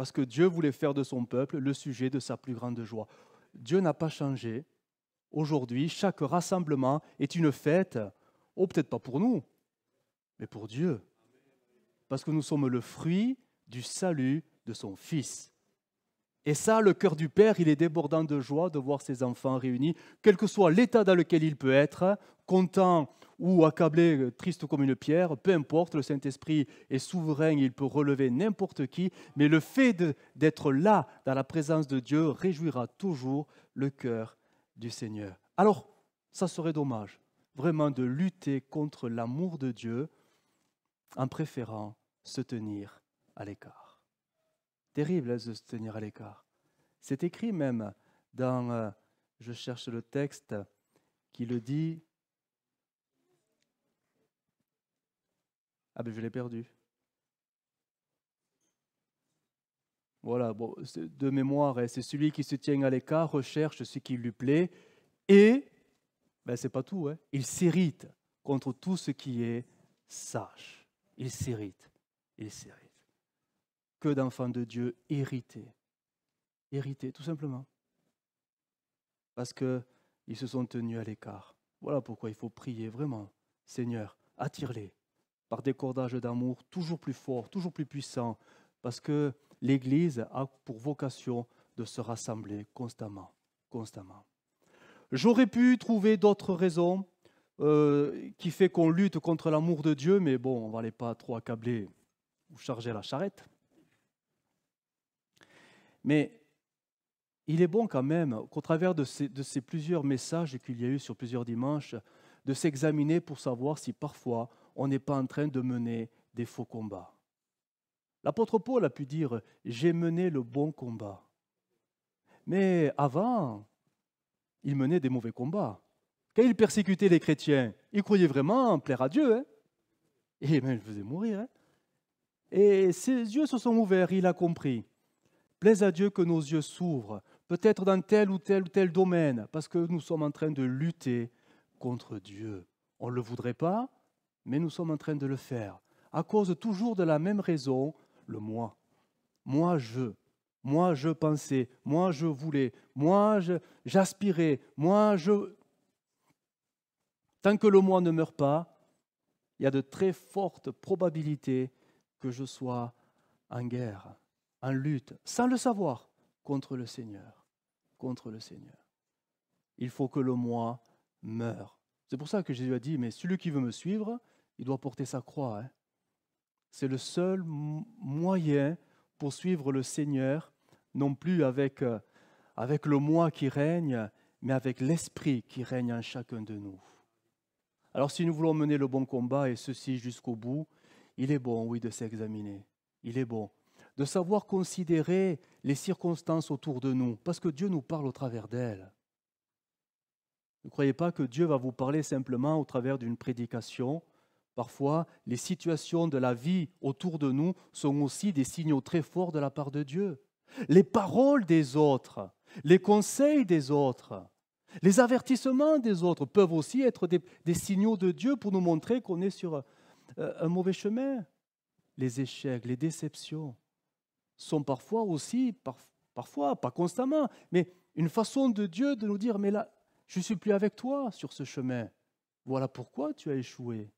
parce que Dieu voulait faire de son peuple le sujet de sa plus grande joie. Dieu n'a pas changé. Aujourd'hui, chaque rassemblement est une fête, oh, peut-être pas pour nous, mais pour Dieu, parce que nous sommes le fruit du salut de son Fils. Et ça, le cœur du Père, il est débordant de joie de voir ses enfants réunis, quel que soit l'état dans lequel il peut être, content ou accablé, triste comme une pierre, peu importe, le Saint-Esprit est souverain, il peut relever n'importe qui, mais le fait d'être là, dans la présence de Dieu, réjouira toujours le cœur du Seigneur. Alors, ça serait dommage, vraiment, de lutter contre l'amour de Dieu en préférant se tenir à l'écart terrible de hein, se tenir à l'écart. C'est écrit même dans, euh, je cherche le texte qui le dit. Ah ben je l'ai perdu. Voilà, de mémoire, hein, c'est celui qui se tient à l'écart, recherche ce qui lui plaît, et, ben c'est pas tout, hein, il s'irrite contre tout ce qui est sage. Il s'irrite, il s'irrite que d'enfants de Dieu hérités. Hérités, tout simplement. Parce qu'ils se sont tenus à l'écart. Voilà pourquoi il faut prier vraiment. Seigneur, attire-les par des cordages d'amour toujours plus forts, toujours plus puissants, parce que l'Église a pour vocation de se rassembler constamment, constamment. J'aurais pu trouver d'autres raisons euh, qui fait qu'on lutte contre l'amour de Dieu, mais bon, on ne va les pas trop accabler ou charger la charrette. Mais il est bon quand même qu'au travers de ces, plusieurs messages qu'il y a eu sur plusieurs dimanches, de s'examiner pour savoir si parfois on n'est pas en train de mener des faux combats. L'apôtre Paul a pu dire, j'ai mené le bon combat. Mais avant, il menait des mauvais combats. Quand il persécutait les chrétiens, il croyait vraiment plaire à Dieu. Hein. et même, il faisait mourir. Hein. et ses yeux se sont ouverts, il a compris. Plaise à Dieu que nos yeux s'ouvrent, peut-être dans tel ou tel ou tel domaine, parce que nous sommes en train de lutter contre Dieu. On ne le voudrait pas, mais nous sommes en train de le faire, à cause toujours de la même raison, le moi. Moi, je. Moi, je pensais. Moi, je voulais. Moi, j'aspirais. Moi, je... Tant que le moi ne meurt pas, il y a de très fortes probabilités que je sois en guerre en lutte, sans le savoir, contre le Seigneur. Contre le Seigneur. Il faut que le moi meure. C'est pour ça que Jésus a dit, mais celui qui veut me suivre, il doit porter sa croix. Hein. C'est le seul moyen pour suivre le Seigneur, non plus avec, euh, avec le moi qui règne, mais avec l'Esprit qui règne en chacun de nous. Alors si nous voulons mener le bon combat, et ceci jusqu'au bout, il est bon, oui, de s'examiner. Il est bon de savoir considérer les circonstances autour de nous, parce que Dieu nous parle au travers d'elles. Ne croyez pas que Dieu va vous parler simplement au travers d'une prédication. Parfois, les situations de la vie autour de nous sont aussi des signaux très forts de la part de Dieu. Les paroles des autres, les conseils des autres, les avertissements des autres peuvent aussi être des, signaux de Dieu pour nous montrer qu'on est sur euh, un mauvais chemin. Les échecs, les déceptions, sont parfois aussi, parfois, pas constamment, mais une façon de Dieu de nous dire, mais là, je ne suis plus avec toi sur ce chemin. Voilà pourquoi tu as échoué.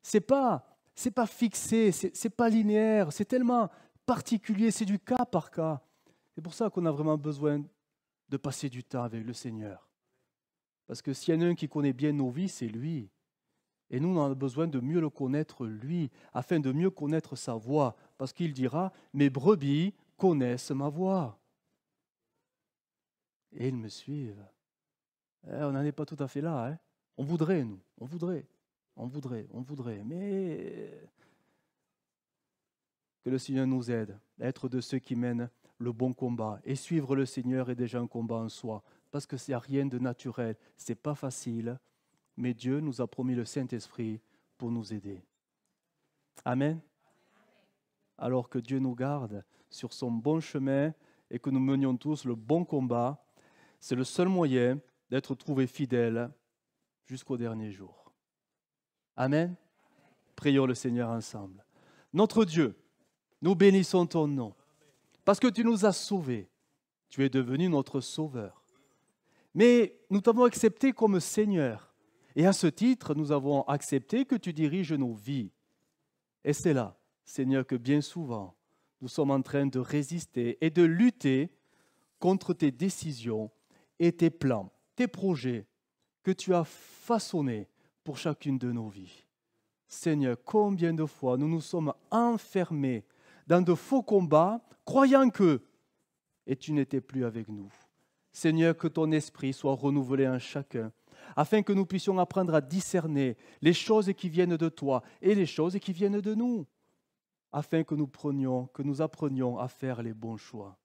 C'est pas, c'est pas fixé, c'est pas linéaire, c'est tellement particulier, c'est du cas par cas. C'est pour ça qu'on a vraiment besoin de passer du temps avec le Seigneur. Parce que s'il y en a un qui connaît bien nos vies, c'est lui. Et nous, on a besoin de mieux le connaître, lui, afin de mieux connaître sa voix, parce qu'il dira, mes brebis connaissent ma voix. Et ils me suivent. Eh, on n'en est pas tout à fait là. Hein. on voudrait, nous, on voudrait, on voudrait, on voudrait. Mais que le Seigneur nous aide à être de ceux qui mènent le bon combat. Et suivre le Seigneur est déjà un combat en soi, parce que c'est rien de naturel, c'est pas facile mais Dieu nous a promis le Saint-Esprit pour nous aider. Amen. Alors que Dieu nous garde sur son bon chemin et que nous menions tous le bon combat, c'est le seul moyen d'être trouvés fidèles jusqu'au dernier jour. Amen. Prions le Seigneur ensemble. Notre Dieu, nous bénissons ton nom, parce que tu nous as sauvés. Tu es devenu notre sauveur. Mais nous t'avons accepté comme Seigneur et à ce titre, nous avons accepté que tu diriges nos vies. Et c'est là, Seigneur, que bien souvent, nous sommes en train de résister et de lutter contre tes décisions et tes plans, tes projets que tu as façonnés pour chacune de nos vies. Seigneur, combien de fois nous nous sommes enfermés dans de faux combats, croyant que, et tu n'étais plus avec nous. Seigneur, que ton esprit soit renouvelé en chacun afin que nous puissions apprendre à discerner les choses qui viennent de toi et les choses qui viennent de nous, afin que nous prenions, que nous apprenions à faire les bons choix.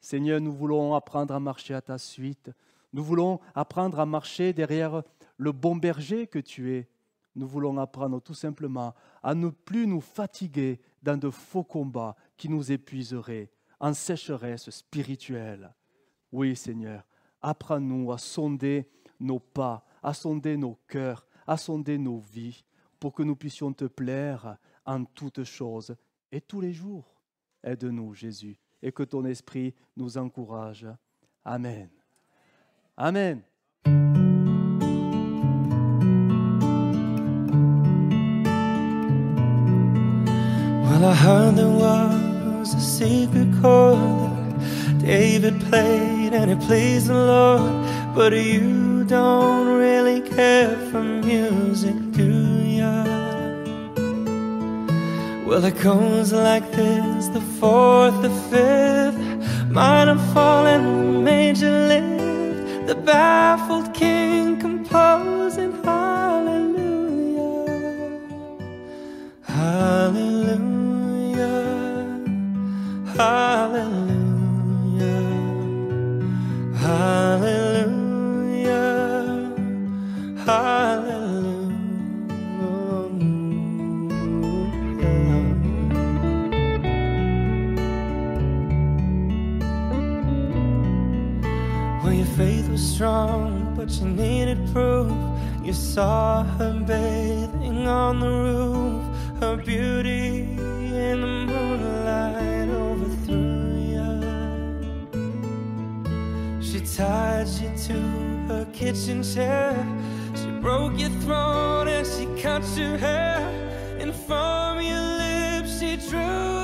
Seigneur, nous voulons apprendre à marcher à ta suite. Nous voulons apprendre à marcher derrière le bon berger que tu es. Nous voulons apprendre tout simplement à ne plus nous fatiguer dans de faux combats qui nous épuiseraient en sécheresse spirituelle. Oui, Seigneur, apprends-nous à sonder nos pas, à sonder nos cœurs, à sonder nos vies, pour que nous puissions te plaire en toutes choses et tous les jours. Aide-nous, Jésus, et que ton esprit nous encourage. Amen. Amen. David played, and it pleased the Lord, don't really care for music, do ya? Well, it goes like this the fourth, the fifth, minor fall and major lift, the baffled king composing hallelujah, hallelujah. hallelujah. prove you saw her bathing on the roof, her beauty in the moonlight overthrew you. She tied you to her kitchen chair, she broke your throat and she cut your hair, and from your lips she drew.